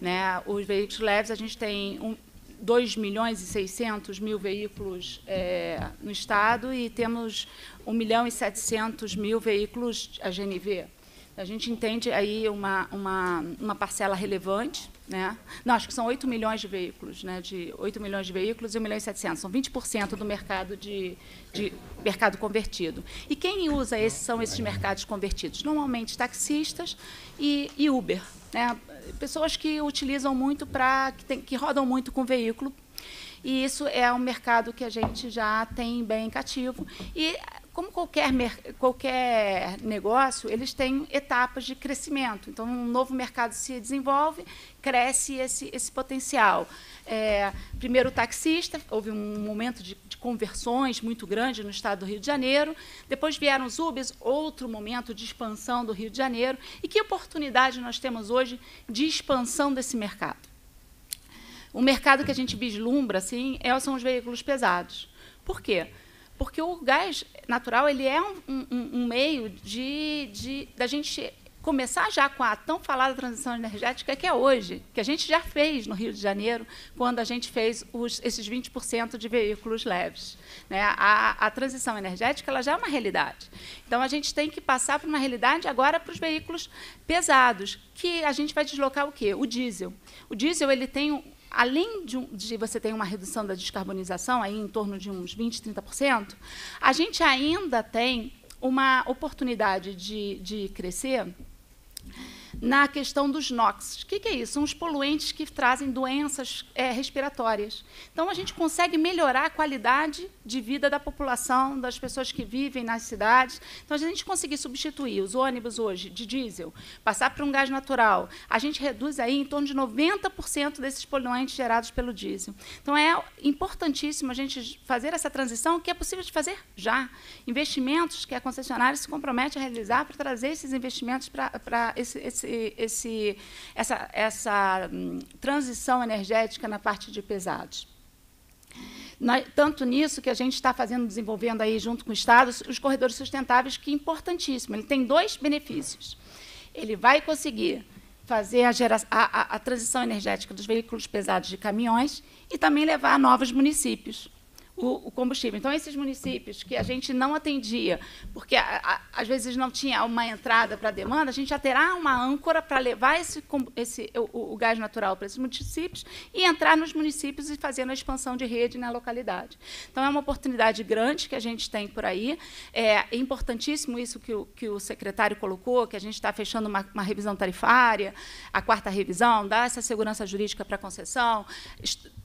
C: Né? Os veículos leves, a gente tem um, 2 milhões e 600 mil veículos é, no Estado e temos 1 milhão e 700 mil veículos a GNV. A gente entende aí uma, uma, uma parcela relevante, né? Não, acho que são 8 milhões de veículos, né? De 8 milhões de veículos e 1 milhão e 700, são 20% do mercado de, de mercado convertido. E quem usa esses são esses mercados convertidos? Normalmente taxistas e, e Uber, né? Pessoas que utilizam muito para que, tem, que rodam muito com veículo e isso é um mercado que a gente já tem bem cativo. E como qualquer, qualquer negócio, eles têm etapas de crescimento. Então, um novo mercado se desenvolve, cresce esse, esse potencial. É, primeiro, o taxista, houve um momento de, de, conversões muito grande no estado do Rio de Janeiro. Depois vieram os Ubers, outro momento de expansão do Rio de Janeiro. E que oportunidade nós temos hoje de expansão desse mercado? O mercado que a gente vislumbra assim, é, são os veículos pesados. Por quê? porque o gás natural ele é um, um, um meio de, de da gente começar já com a tão falada transição energética que é hoje, que a gente já fez no Rio de Janeiro, quando a gente fez os, esses 20% de veículos leves. Né? A, a, transição energética ela já é uma realidade. Então, a gente tem que passar para uma realidade agora para os veículos pesados, que a gente vai deslocar o quê? O diesel. O diesel ele tem além de, de, você ter uma redução da descarbonização aí em torno de uns 20, 30%, a gente ainda tem uma oportunidade de, de crescer na questão dos NOx. O que, que, é isso? São os poluentes que trazem doenças é, respiratórias. Então, a gente consegue melhorar a qualidade de vida da população, das pessoas que vivem nas cidades. Então, a gente conseguir substituir os ônibus hoje de diesel, passar para um gás natural, a gente reduz aí em torno de 90% desses poluentes gerados pelo diesel. Então, é importantíssimo a gente fazer essa transição, que é possível de fazer já. Investimentos que a concessionária se compromete a realizar para trazer esses investimentos para, esse, esse, esse, essa, essa hum, transição energética na parte de pesados tanto nisso que a gente está fazendo, desenvolvendo aí junto com o Estado, os corredores sustentáveis, que é importantíssimo. Ele tem dois benefícios. Ele vai conseguir fazer a, gera, a, a, a transição energética dos veículos pesados de caminhões e também levar a novos municípios o, o combustível. Então, esses municípios que a gente não atendia, porque a, a, às vezes não tinha uma entrada para a demanda, a gente já terá uma âncora para levar esse, esse, o, o gás natural para esses municípios e entrar nos municípios e fazer a expansão de rede na localidade. Então, é uma oportunidade grande que a gente tem por aí. É importantíssimo isso que o, que o secretário colocou, que a gente está fechando uma, uma revisão tarifária, a quarta revisão, dar essa segurança jurídica para a concessão,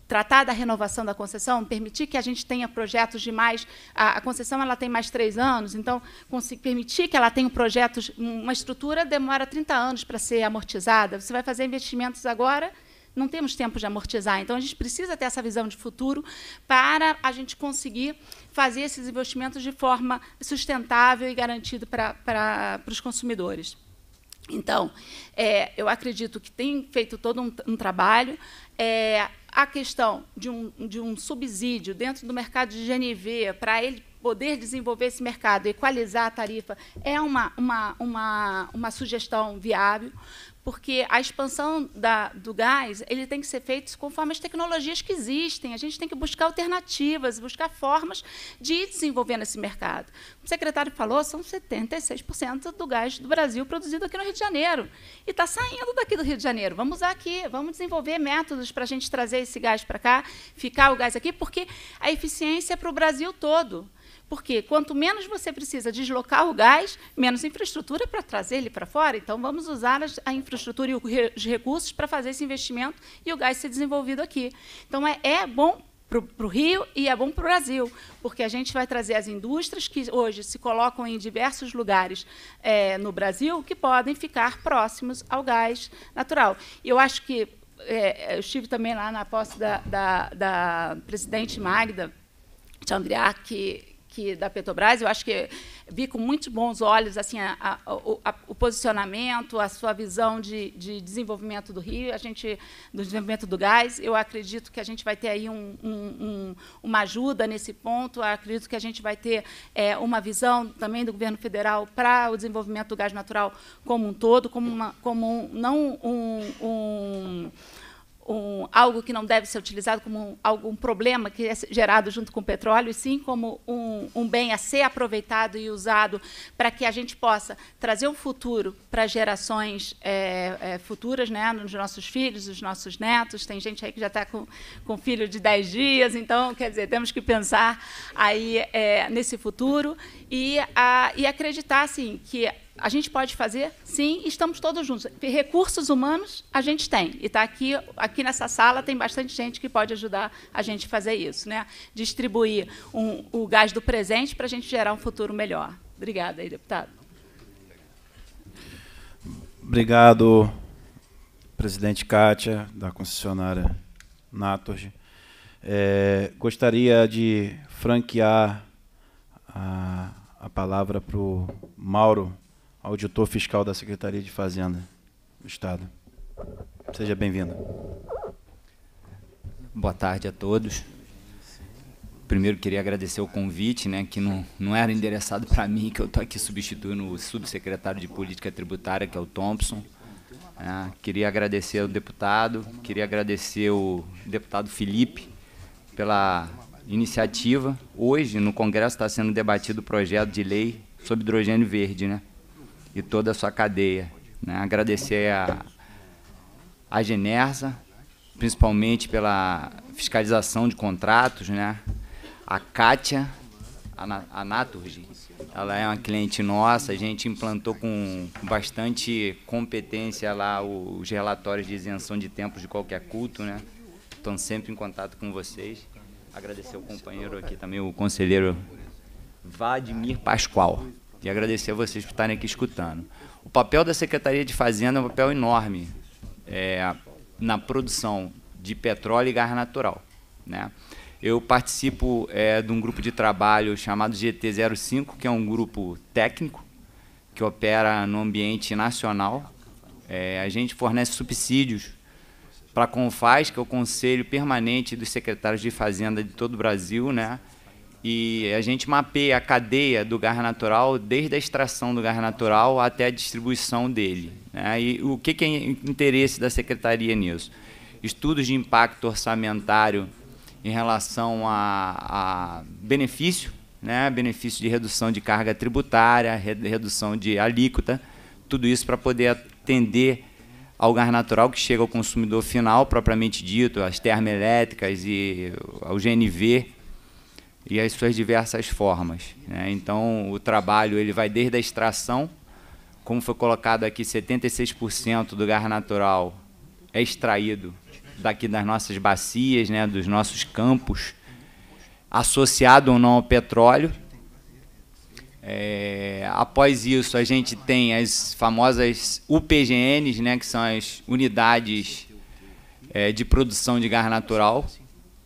C: tratar da renovação da concessão, permitir que a gente tenha projetos de mais. A, a concessão ela tem mais três anos, então permitir que ela tenha projetos. Uma estrutura demora 30 anos para ser amortizada. Você vai fazer investimentos agora, não temos tempo de amortizar. Então, a gente precisa ter essa visão de futuro para a gente conseguir fazer esses investimentos de forma sustentável e garantida para, para, para os consumidores. Então, é, eu acredito que tem feito todo um, um trabalho. É, a questão de um, de um subsídio dentro do mercado de GNV para ele poder desenvolver esse mercado, equalizar a tarifa, é uma, uma, uma, uma sugestão viável, porque a expansão da, do gás ele tem que ser feito conforme as tecnologias que existem. A gente tem que buscar alternativas, buscar formas de ir desenvolvendo esse mercado. Como o secretário falou, são 76% do gás do Brasil produzido aqui no Rio de Janeiro. E está saindo daqui do Rio de Janeiro. Vamos usar aqui, vamos desenvolver métodos para a gente trazer esse gás para cá, ficar o gás aqui, porque a eficiência é para o Brasil todo. Porque quanto menos você precisa deslocar o gás, menos infraestrutura para trazer ele para fora. Então, vamos usar a infraestrutura e os recursos para fazer esse investimento e o gás ser desenvolvido aqui. Então, é, é bom para o Rio e é bom para o Brasil, porque a gente vai trazer as indústrias que hoje se colocam em diversos lugares é, no Brasil que podem ficar próximos ao gás natural. E eu acho que é, eu estive também lá na posse da, da, da presidente Magda Chandriar, que, que da Petrobras. Eu acho que vi com muito bons olhos assim a, a, a, o posicionamento, a sua visão de, de, desenvolvimento do Rio, a gente do desenvolvimento do gás. Eu acredito que a gente vai ter aí um, um, um, uma ajuda nesse ponto. Eu acredito que a gente vai ter é, uma visão também do governo federal para o desenvolvimento do gás natural como um todo, como, uma, como não um um, algo que não deve ser utilizado como um, algum problema que é gerado junto com o petróleo, e sim como um, um bem a ser aproveitado e usado para que a gente possa trazer um futuro para gerações é, é, futuras, né, nos nossos filhos, os nossos netos. Tem gente aí que já está com, com filho de 10 dias, então, quer dizer, temos que pensar aí é, nesse futuro e, a, e acreditar assim, que a gente pode fazer? Sim, estamos todos juntos. Recursos humanos a gente tem. E está aqui, aqui nessa sala tem bastante gente que pode ajudar a gente a fazer isso. Né? Distribuir um, o gás do presente para a gente gerar um futuro melhor. Obrigada aí, deputado.
A: Obrigado, presidente Kátia, da concessionária Natorge. É, gostaria de franquear a, a palavra para o Mauro auditor fiscal da Secretaria de Fazenda
G: do Estado. Seja bem-vindo. Boa tarde a todos. Primeiro queria agradecer o convite, né, que não, não era endereçado para mim, que eu estou aqui substituindo o subsecretário de Política Tributária, que é o Thompson. É, queria agradecer ao deputado, queria agradecer ao deputado Felipe pela iniciativa. Hoje, no Congresso, está sendo debatido o projeto de lei sobre hidrogênio verde. Né? e toda a sua cadeia. Né? Agradecer a, a Genersa, principalmente pela fiscalização de contratos, né? a Kátia, a, a Naturgy, ela é uma cliente nossa, a gente implantou com bastante competência lá os relatórios de isenção de tempos de qualquer culto, né? Estão sempre em contato com vocês. Agradecer o companheiro aqui também, o conselheiro Vladimir Pascoal. E agradecer a vocês por estarem aqui escutando. O papel da Secretaria de Fazenda é um papel enorme é, na produção de petróleo e gás natural. Né? Eu participo é, de um grupo de trabalho chamado GT05, que é um grupo técnico que opera no ambiente nacional. É, a gente fornece subsídios para a CONFAS, que é o Conselho Permanente dos Secretários de Fazenda de todo o Brasil, né? e a gente mapeia a cadeia do gás natural, desde a extração do gás natural até a distribuição dele. Né? E o que, que é interesse da secretaria nisso? Estudos de impacto orçamentário em relação a, a benefício, né? benefício de redução de carga tributária, redução de alíquota, tudo isso para poder atender ao gás natural que chega ao consumidor final, propriamente dito, as termoelétricas e ao GNV, e as suas diversas formas. Né? Então, o trabalho ele vai desde a extração, como foi colocado aqui, 76% do gás natural é extraído daqui das nossas bacias, né, dos nossos campos, associado ou não ao petróleo. É, após isso, a gente tem as famosas UPGNs, né, que são as unidades é, de produção de gás natural,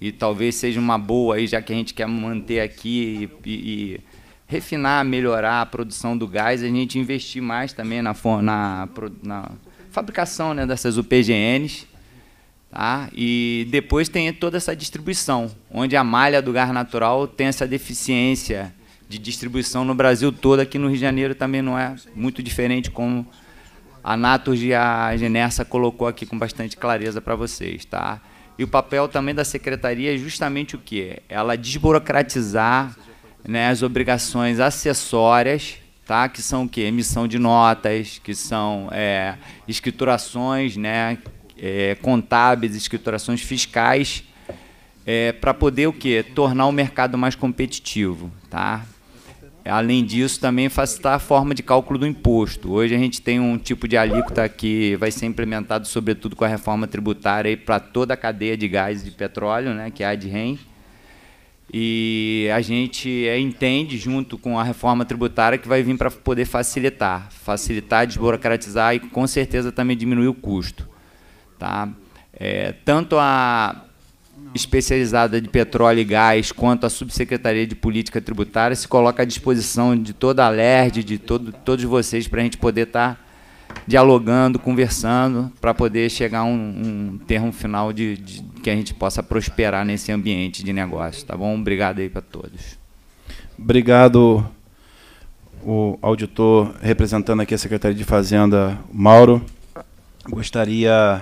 G: e talvez seja uma boa aí, já que a gente quer manter aqui e, e, e refinar, melhorar a produção do gás, a gente investir mais também na, na, na fabricação né, dessas UPGNs. Tá? E depois tem toda essa distribuição, onde a malha do gás natural tem essa deficiência de distribuição no Brasil todo, aqui no Rio de Janeiro também não é muito diferente como a Natos e a Genersa colocou aqui com bastante clareza para vocês, tá? E o papel também da secretaria é justamente o quê? Ela desburocratizar né, as obrigações acessórias, tá? que são o quê? Emissão de notas, que são é, escriturações né, é, contábeis, escriturações fiscais, é, para poder o quê? Tornar o mercado mais competitivo. Tá? Além disso, também facilitar a forma de cálculo do imposto. Hoje a gente tem um tipo de alíquota que vai ser implementado, sobretudo com a reforma tributária, para toda a cadeia de gás e de petróleo, né, que é a de REN. E a gente é, entende, junto com a reforma tributária, que vai vir para poder facilitar. Facilitar, desburocratizar e, com certeza, também diminuir o custo. Tá? É, tanto a especializada de petróleo e gás quanto à subsecretaria de política tributária se coloca à disposição de toda a LERD, de todo, todos vocês, para a gente poder estar tá dialogando, conversando, para poder chegar a um, um termo final de, de, que a gente possa prosperar nesse ambiente de negócio, tá bom? Obrigado aí para todos.
A: Obrigado, o auditor representando aqui a Secretaria de Fazenda, Mauro. Gostaria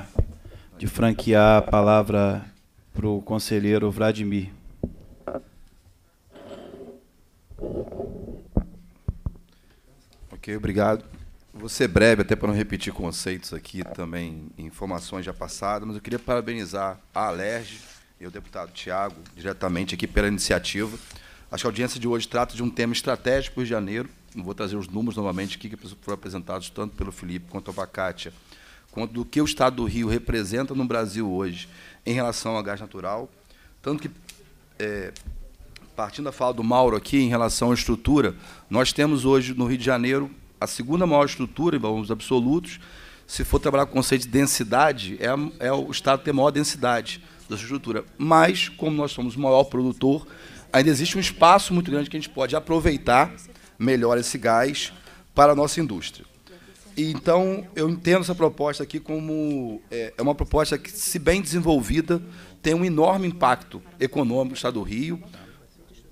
A: de franquear a palavra para o conselheiro Vladimir.
H: Ok, obrigado. Vou ser breve, até para não repetir conceitos aqui, também informações já passadas, mas eu queria parabenizar a Alerj e o deputado Tiago, diretamente aqui pela iniciativa. Acho que a audiência de hoje trata de um tema estratégico para o Rio de Janeiro. Vou trazer os números novamente aqui, que foram apresentados tanto pelo Felipe quanto a Bacátia conta do que o Estado do Rio representa no Brasil hoje em relação ao gás natural. Tanto que, é, partindo da fala do Mauro aqui em relação à estrutura, nós temos hoje no Rio de Janeiro a segunda maior estrutura, em valores absolutos. Se for trabalhar com o conceito de densidade, é, é o Estado ter maior densidade da estrutura. Mas, como nós somos o maior produtor, ainda existe um espaço muito grande que a gente pode aproveitar melhor esse gás para a nossa indústria. Então, eu entendo essa proposta aqui como é, é, uma proposta que, se bem desenvolvida, tem um enorme impacto econômico no Estado do Rio.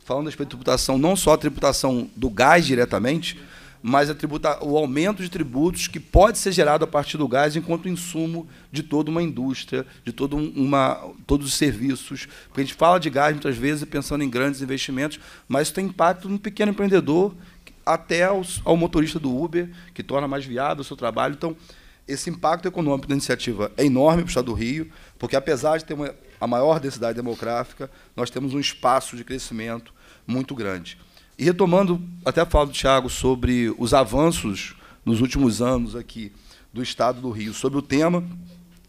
H: Falando a respeito de tributação, não só a tributação do gás diretamente, mas a tributa, o aumento de tributos que pode ser gerado a partir do gás enquanto insumo de toda uma indústria, de todo uma, todos os serviços. Porque a gente fala de gás muitas vezes pensando em grandes investimentos, mas isso tem impacto no pequeno empreendedor até aos, ao motorista do Uber, que torna mais viável o seu trabalho. Então, esse impacto econômico da iniciativa é enorme para o Estado do Rio, porque apesar de ter uma, a maior densidade demográfica, nós temos um espaço de crescimento muito grande. E retomando até a fala do Tiago sobre os avanços nos últimos anos aqui do Estado do Rio sobre o tema,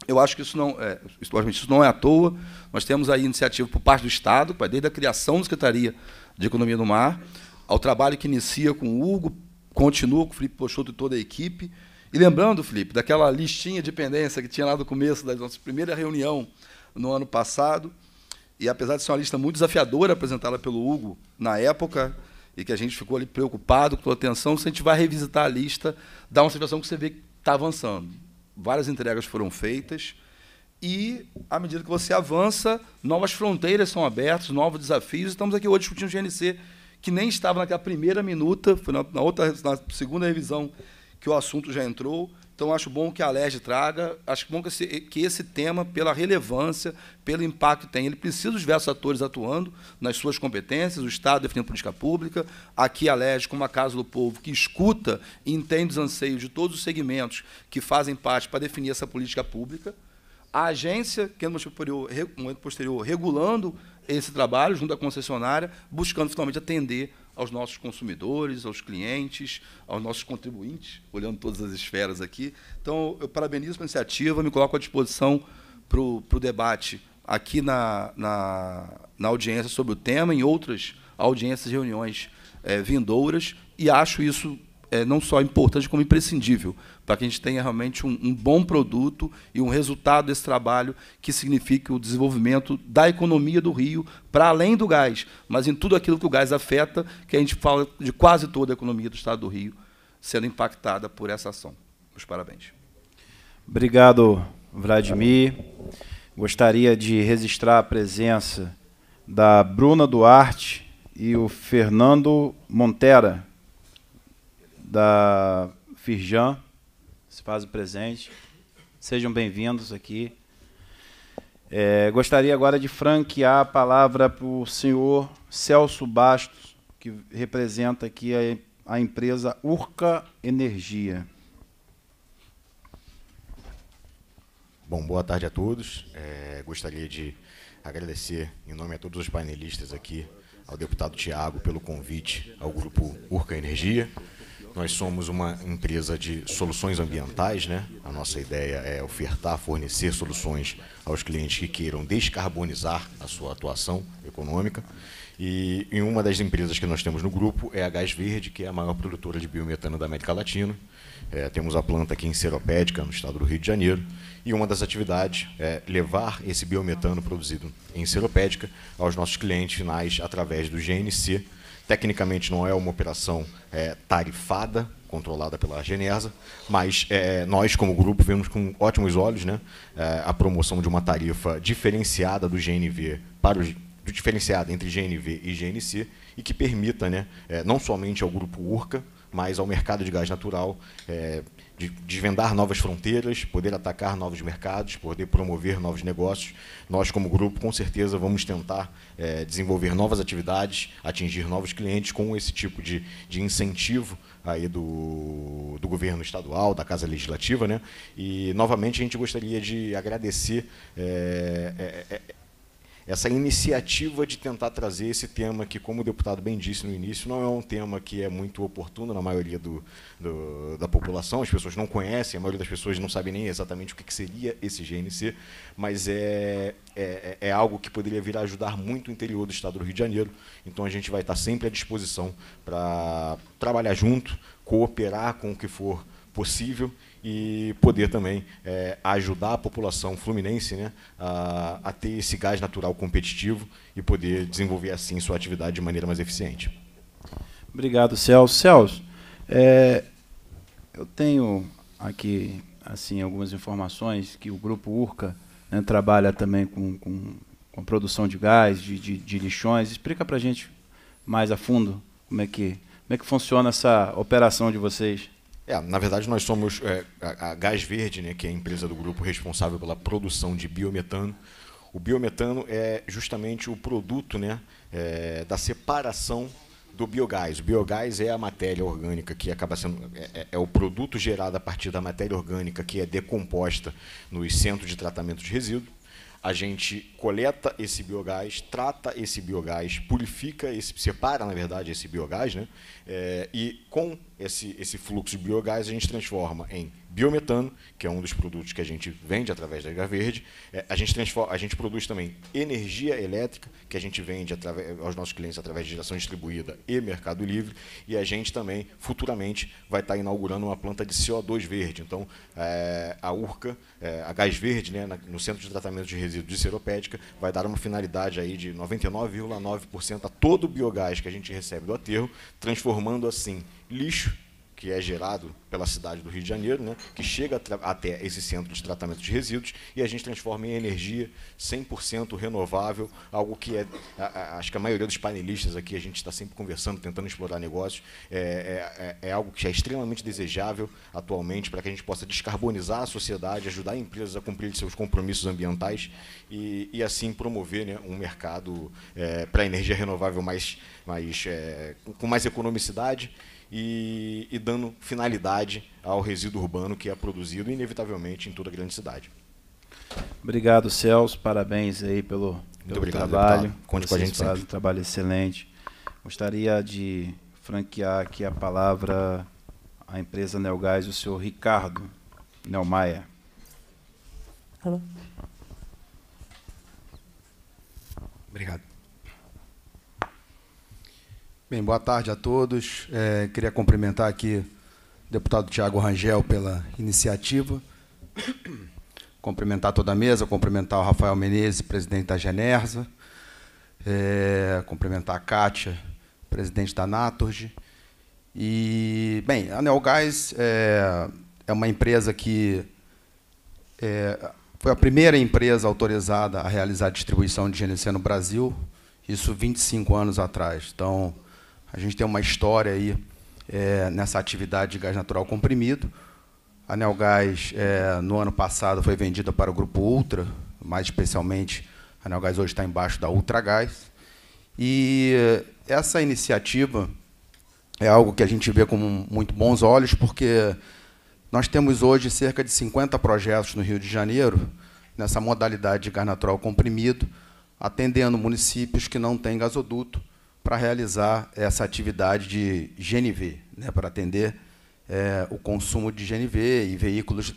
H: eu acho que isso não é, isso não é à toa. Nós temos aí iniciativa por parte do Estado, desde a criação da Secretaria de Economia do Mar, ao trabalho que inicia com o Hugo, continua com o Felipe Peixoto e toda a equipe. E lembrando, Felipe, daquela listinha de pendência que tinha lá do começo da nossa primeira reunião no ano passado, e apesar de ser uma lista muito desafiadora apresentada pelo Hugo na época, e que a gente ficou ali preocupado com a atenção, se a gente vai revisitar a lista, dá uma sensação que você vê que está avançando. Várias entregas foram feitas, e à medida que você avança, novas fronteiras são abertas, novos desafios. Estamos aqui hoje discutindo o GNC que nem estava naquela primeira minuta, foi na, na outra, na segunda revisão que o assunto já entrou. Então, acho bom que a LERJ traga, acho bom que esse, que esse, tema, pela relevância, pelo impacto que tem, ele precisa dos diversos atores atuando nas suas competências, o Estado definindo política pública, aqui a LERJ, como a Casa do Povo, que escuta e entende os anseios de todos os segmentos que fazem parte para definir essa política pública, a agência, que é no momento posterior regulando esse trabalho junto à concessionária, buscando finalmente atender aos nossos consumidores, aos clientes, aos nossos contribuintes, olhando todas as esferas aqui. Então, eu parabenizo a iniciativa, me coloco à disposição para o debate aqui na, na, na, audiência sobre o tema, em outras audiências e reuniões é, vindouras, e acho isso é não só importante, como imprescindível, para que a gente tenha realmente um, um, bom produto e um resultado desse trabalho que signifique o desenvolvimento da economia do Rio, para além do gás, mas em tudo aquilo que o gás afeta, que a gente fala de quase toda a economia do Estado do Rio sendo impactada por essa ação. Os parabéns.
A: Obrigado, Vladimir. Gostaria de registrar a presença da Bruna Duarte e o Fernando Montera da Firjan, se fazem presente. Sejam bem-vindos aqui. É, gostaria agora de franquear a palavra para o senhor Celso Bastos, que representa
I: aqui a, a empresa Urca Energia. Bom, boa tarde a todos. É, gostaria de agradecer, em nome a todos os panelistas aqui, ao deputado Tiago pelo convite ao grupo Urca Energia. Nós somos uma empresa de soluções ambientais, né? A nossa ideia é ofertar, fornecer soluções aos clientes que queiram descarbonizar a sua atuação econômica. E, em uma das empresas que nós temos no grupo é a Gás Verde, que é a maior produtora de biometano da América Latina. É, temos a planta aqui em Seropédica, no estado do Rio de Janeiro, e uma das atividades é levar esse biometano produzido em Seropédica aos nossos clientes finais através do GNC, Tecnicamente não é uma operação é, tarifada, controlada pela Geneza, mas é, nós, como grupo, vemos com ótimos olhos né, é, a promoção de uma tarifa diferenciada do GNV para diferenciada entre GNV e GNC e que permita né, é, não somente ao grupo Urca, mas ao mercado de gás natural é, de desvendar novas fronteiras, poder atacar novos mercados, poder promover novos negócios. Nós, como grupo, com certeza vamos tentar é, desenvolver novas atividades, atingir novos clientes com esse tipo de, de incentivo aí do, do governo estadual, da Casa Legislativa. Né? E, novamente, a gente gostaria de agradecer é, é, é essa iniciativa de tentar trazer esse tema que, como o deputado bem disse no início, não é um tema que é muito oportuno na maioria do, do, da população, as pessoas não conhecem, a maioria das pessoas não sabe nem exatamente o que seria esse GNC, mas é, é, é algo que poderia vir a ajudar muito o interior do estado do Rio de Janeiro, então a gente vai estar sempre à disposição para trabalhar junto, cooperar com o que for possível e poder também é, ajudar a população fluminense né, a, a, ter esse gás natural competitivo e poder desenvolver assim sua atividade de maneira mais eficiente. Obrigado,
A: Celso. Celso, é, eu tenho aqui assim algumas informações que o grupo Urca né, trabalha também com, com, com, produção de gás, de, de, de lixões. Explica para a gente mais a fundo como é que como é
I: que funciona essa operação de vocês? É, na verdade, nós somos é, a, Gás Verde, né, que é a empresa do grupo responsável pela produção de biometano. O biometano é justamente o produto né, é, da separação do biogás. O biogás é a matéria orgânica que acaba sendo. É, é, é o produto gerado a partir da matéria orgânica que é decomposta nos centros de tratamento de resíduos a gente coleta esse biogás, trata esse biogás, purifica, esse, separa, na verdade, esse biogás, né? É, e com esse, esse fluxo de biogás a gente transforma em biometano, que é um dos produtos que a gente vende através da Liga Verde. É, a, gente transforma, a gente produz também energia elétrica, que a gente vende através, aos nossos clientes através de geração distribuída e mercado livre. E a gente também, futuramente, vai estar tá inaugurando uma planta de CO2 verde. Então, é, a URCA, é, a Gás Verde, né, no Centro de Tratamento de Resíduos de Seropédica, vai dar uma finalidade aí de 99,9% a todo o biogás que a gente recebe do aterro, transformando assim lixo que é gerado pela cidade do Rio de Janeiro, né, que chega até esse centro de tratamento de resíduos e a gente transforma em energia 100% renovável, algo que é, a, a, acho que a maioria dos panelistas aqui, a gente está sempre conversando, tentando explorar negócios, é, é, é, é algo que é extremamente desejável atualmente para que a gente possa descarbonizar a sociedade, ajudar empresas a cumprir seus compromissos ambientais e, e assim promover né, um mercado é, para energia renovável mais, mais é, com mais economicidade e, e dando finalidade ao resíduo urbano que é produzido inevitavelmente em toda a grande cidade.
A: Obrigado, Celso. Parabéns aí pelo, Muito pelo obrigado, trabalho. Deputado. Conte Vocês com a gente sempre. um trabalho excelente. Gostaria de franquear aqui a palavra à empresa Nelgás o senhor Ricardo Nelmaia.
F: Alô?
J: Obrigado. Bem, boa tarde a todos. É, queria cumprimentar aqui o deputado Tiago Rangel pela iniciativa. Cumprimentar toda a mesa, cumprimentar o Rafael Menezes, presidente da Genersa, é, cumprimentar a Kátia, presidente da Naturge. E, bem, a Neogás é, é uma empresa que é, foi a primeira empresa autorizada a realizar distribuição de GNC no Brasil, isso 25 anos atrás. Então, a gente tem uma história aí é, nessa atividade de gás natural comprimido. A Nelgás, é, no ano passado, foi vendida para o Grupo Ultra, mais especialmente, a Nelgás hoje está embaixo da Ultragás. E essa iniciativa é algo que a gente vê com muito bons olhos, porque nós temos hoje cerca de 50 projetos no Rio de Janeiro, nessa modalidade de gás natural comprimido, atendendo municípios que não têm gasoduto, para realizar essa atividade de GNV, né, para atender é, o consumo de GNV e veículos.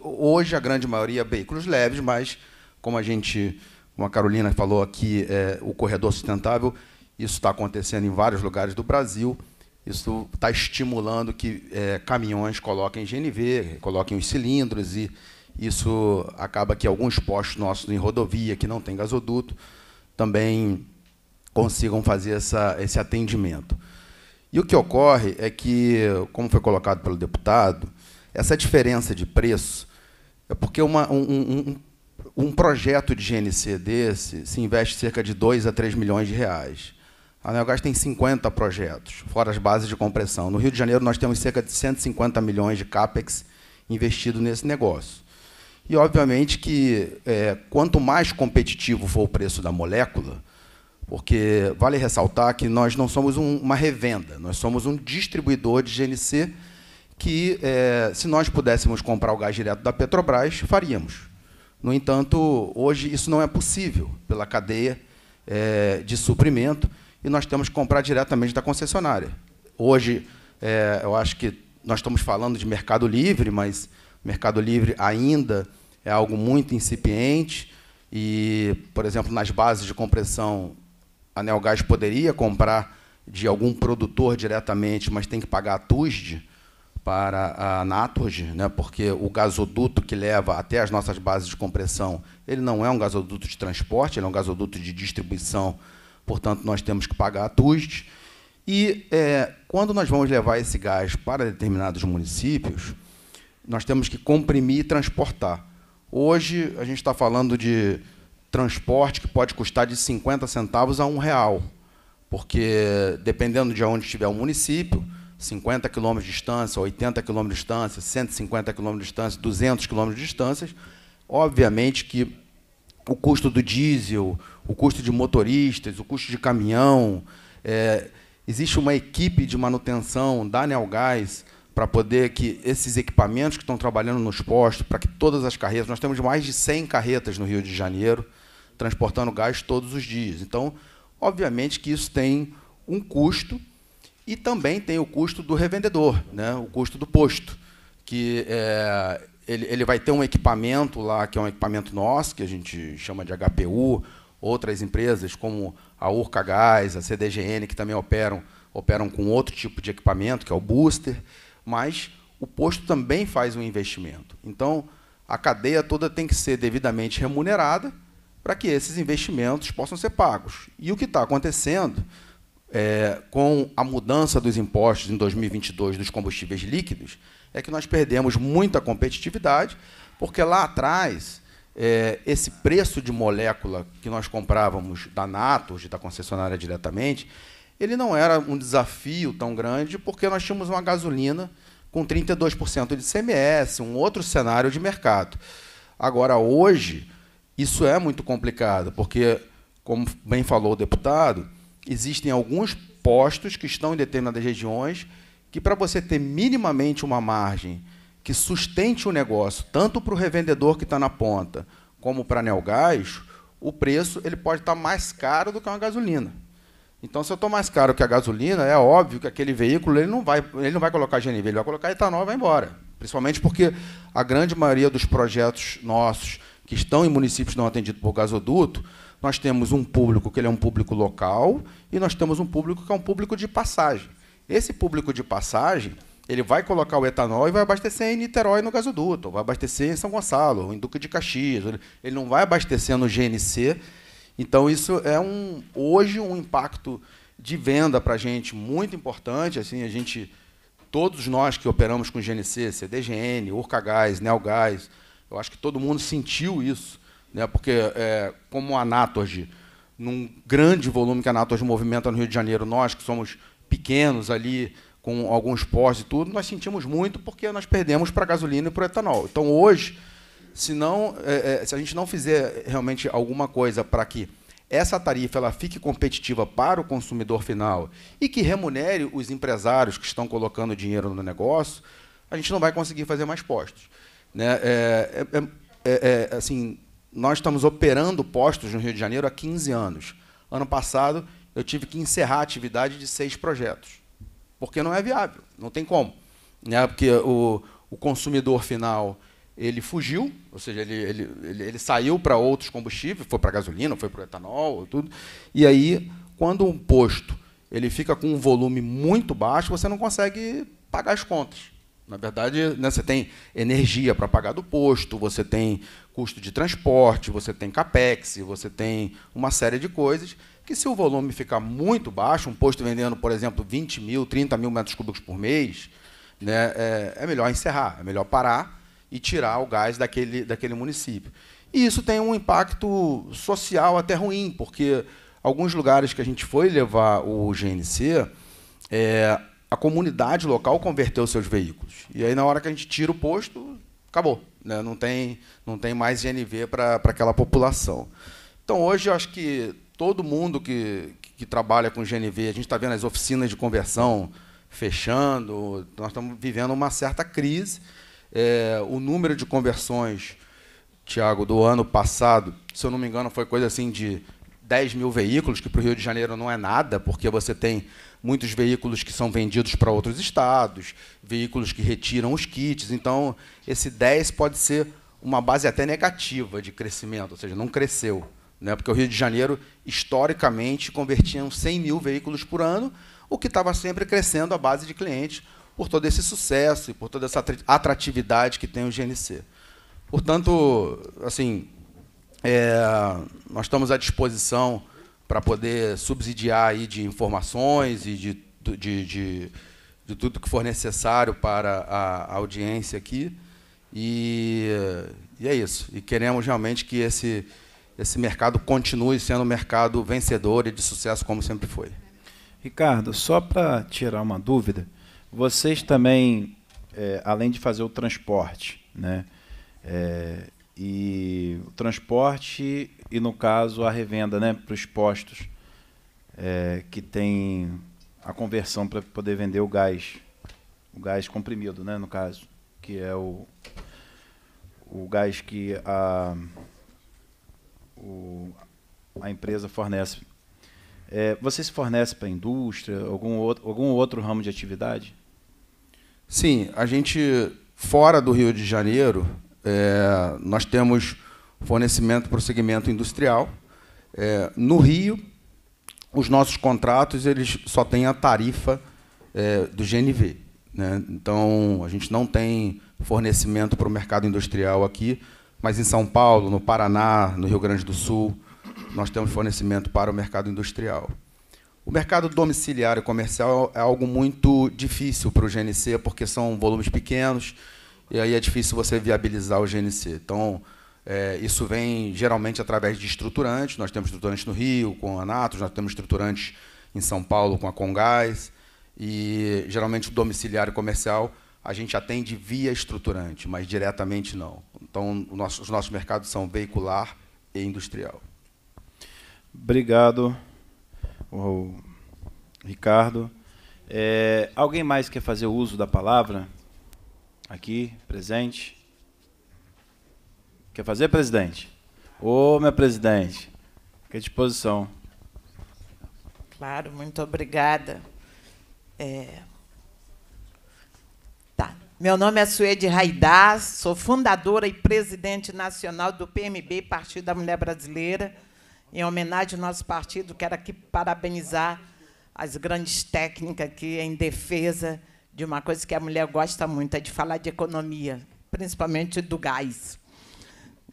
J: Hoje, a grande maioria veículos leves, mas, como a gente, como a Carolina falou aqui, é, o corredor sustentável, isso está acontecendo em vários lugares do Brasil. Isso está estimulando que é, caminhões coloquem GNV, coloquem os cilindros, e isso acaba que alguns postos nossos em rodovia, que não tem gasoduto, também consigam fazer essa, esse atendimento. E o que ocorre é que, como foi colocado pelo deputado, essa diferença de preço é porque uma, um, um, um, projeto de GNC desse se investe cerca de 2 a 3 milhões de reais. A Neogás tem 50 projetos, fora as bases de compressão. No Rio de Janeiro, nós temos cerca de 150 milhões de CAPEX investido nesse negócio. E, obviamente, que é, quanto mais competitivo for o preço da molécula, porque vale ressaltar que nós não somos um, uma revenda, nós somos um distribuidor de GNC que, é, se nós pudéssemos comprar o gás direto da Petrobras, faríamos. No entanto, hoje isso não é possível pela cadeia é, de suprimento e nós temos que comprar diretamente da concessionária. Hoje, é, eu acho que nós estamos falando de mercado livre, mas mercado livre ainda é algo muito incipiente e, por exemplo, nas bases de compressão a Neogás poderia comprar de algum produtor diretamente, mas tem que pagar a TUSD para a Naturg, né, porque o gasoduto que leva até as nossas bases de compressão, ele não é um gasoduto de transporte, ele é um gasoduto de distribuição, portanto, nós temos que pagar a TUSD. E é, quando nós vamos levar esse gás para determinados municípios, nós temos que comprimir e transportar. Hoje, a gente está falando de transporte que pode custar de 50 centavos a um real, porque dependendo de onde estiver o município, 50 quilômetros de distância, 80 quilômetros de distância, 150 quilômetros de distância, 200 quilômetros de distância, obviamente que o custo do diesel, o custo de motoristas, o custo de caminhão, é, existe uma equipe de manutenção da Nelgás para poder que esses equipamentos que estão trabalhando nos postos, para que todas as carretas, nós temos mais de 100 carretas no Rio de Janeiro, transportando gás todos os dias. Então, obviamente que isso tem um custo e também tem o custo do revendedor, né? o custo do posto, que é, ele, ele vai ter um equipamento lá, que é um equipamento nosso, que a gente chama de HPU, outras empresas como a Urca Gás, a CDGN, que também operam, operam com outro tipo de equipamento, que é o booster, mas o posto também faz um investimento. Então, a cadeia toda tem que ser devidamente remunerada, para que esses investimentos possam ser pagos. E o que está acontecendo é, com a mudança dos impostos em 2022 dos combustíveis líquidos é que nós perdemos muita competitividade, porque lá atrás é, esse preço de molécula que nós comprávamos da NATO, hoje da concessionária diretamente, ele não era um desafio tão grande, porque nós tínhamos uma gasolina com 32% de CMS, um outro cenário de mercado. Agora, hoje, isso é muito complicado, porque, como bem falou o deputado, existem alguns postos que estão em determinadas regiões que, para você ter minimamente uma margem que sustente o negócio, tanto para o revendedor que está na ponta, como para a Nelgás, o preço ele pode estar mais caro do que uma gasolina. Então, se eu estou mais caro que a gasolina, é óbvio que aquele veículo ele não vai, ele não vai colocar GNV, ele vai colocar etanol e vai embora. Principalmente porque a grande maioria dos projetos nossos que estão em municípios não atendidos por gasoduto, nós temos um público que ele é um público local e nós temos um público que é um público de passagem. Esse público de passagem, ele vai colocar o etanol e vai abastecer em Niterói no gasoduto, vai abastecer em São Gonçalo, em Duque de Caxias, ele não vai abastecer no GNC. Então isso é um hoje um impacto de venda para a gente muito importante, assim, a gente todos nós que operamos com GNC, CDGN, Urcagás, Neogás, eu acho que todo mundo sentiu isso, né? porque, é, como a Natorge, num grande volume que a Natorge movimenta no Rio de Janeiro, nós que somos pequenos ali, com alguns pós e tudo, nós sentimos muito porque nós perdemos para a gasolina e para o etanol. Então, hoje, se, não, é, é, se a gente não fizer realmente alguma coisa para que essa tarifa ela fique competitiva para o consumidor final e que remunere os empresários que estão colocando dinheiro no negócio, a gente não vai conseguir fazer mais postos. Né? É é, é, é, é, assim, nós estamos operando postos no Rio de Janeiro há 15 anos. Ano passado, eu tive que encerrar a atividade de seis projetos, porque não é viável, não tem como. Né? Porque o, o consumidor final ele fugiu, ou seja, ele, ele, ele, ele saiu para outros combustíveis, foi para gasolina, foi para etanol, tudo. E aí, quando um posto ele fica com um volume muito baixo, você não consegue pagar as contas. Na verdade, né, você tem energia para pagar do posto, você tem custo de transporte, você tem capex, você tem uma série de coisas que, se o volume ficar muito baixo, um posto vendendo, por exemplo, 20 mil, 30 mil metros cúbicos por mês, né, é, é melhor encerrar, é melhor parar e tirar o gás daquele, daquele município. E isso tem um impacto social até ruim, porque alguns lugares que a gente foi levar o GNC, é, a comunidade local converteu seus veículos. E aí, na hora que a gente tira o posto, acabou. Né? Não, tem, não tem mais INV para aquela população. Então, hoje, eu acho que todo mundo que, que trabalha com GNV, a gente está vendo as oficinas de conversão fechando, nós estamos vivendo uma certa crise. É, o número de conversões, Tiago, do ano passado, se eu não me engano, foi coisa assim de 10 mil veículos, que para o Rio de Janeiro não é nada, porque você tem muitos veículos que são vendidos para outros estados, veículos que retiram os kits. Então, esse 10 pode ser uma base até negativa de crescimento, ou seja, não cresceu. Né? Porque o Rio de Janeiro, historicamente, convertiam 100 mil veículos por ano, o que estava sempre crescendo a base de clientes por todo esse sucesso e por toda essa atratividade que tem o GNC. Portanto, assim, é, nós estamos à disposição para poder subsidiar aí de informações e de, de, de, de, tudo que for necessário para a audiência aqui. E, e é isso. E queremos realmente que esse, esse mercado continue sendo um mercado vencedor e de
A: sucesso, como sempre foi. Ricardo, só para tirar uma dúvida, vocês também, é, além de fazer o transporte, né, é, e o transporte e, no caso, a revenda né, para os postos é, que tem a conversão para poder vender o gás, o gás comprimido, né, no caso, que é o, o gás que a, o, a empresa fornece. É, você se fornece para a indústria, algum outro, algum outro ramo de atividade? Sim, a gente, fora do Rio de Janeiro,
J: é, nós temos fornecimento para o segmento industrial. É, no Rio, os nossos contratos eles só têm a tarifa é, do GNV. Né? Então, a gente não tem fornecimento para o mercado industrial aqui, mas em São Paulo, no Paraná, no Rio Grande do Sul, nós temos fornecimento para o mercado industrial. O mercado domiciliário e comercial é algo muito difícil para o GNC, porque são volumes pequenos, e aí é difícil você viabilizar o GNC. Então, é, isso vem geralmente através de estruturantes. Nós temos estruturantes no Rio, com a Natos, nós temos estruturantes em São Paulo, com a Congás. E geralmente o domiciliário comercial a gente atende via estruturante, mas diretamente não. Então, nosso, os nossos mercados são veicular e industrial.
A: Obrigado, Ricardo. É, alguém mais quer fazer uso da palavra? Aqui, presente. Quer fazer, presidente? Ô, minha presidente, que à disposição.
K: Claro, muito obrigada. É... Tá. Meu nome é Suede Raidaz, sou fundadora e presidente nacional do PMB, Partido da Mulher Brasileira, em homenagem ao nosso partido, quero aqui parabenizar as grandes técnicas aqui em defesa de uma coisa que a mulher gosta muito, é de falar de economia, principalmente do gás.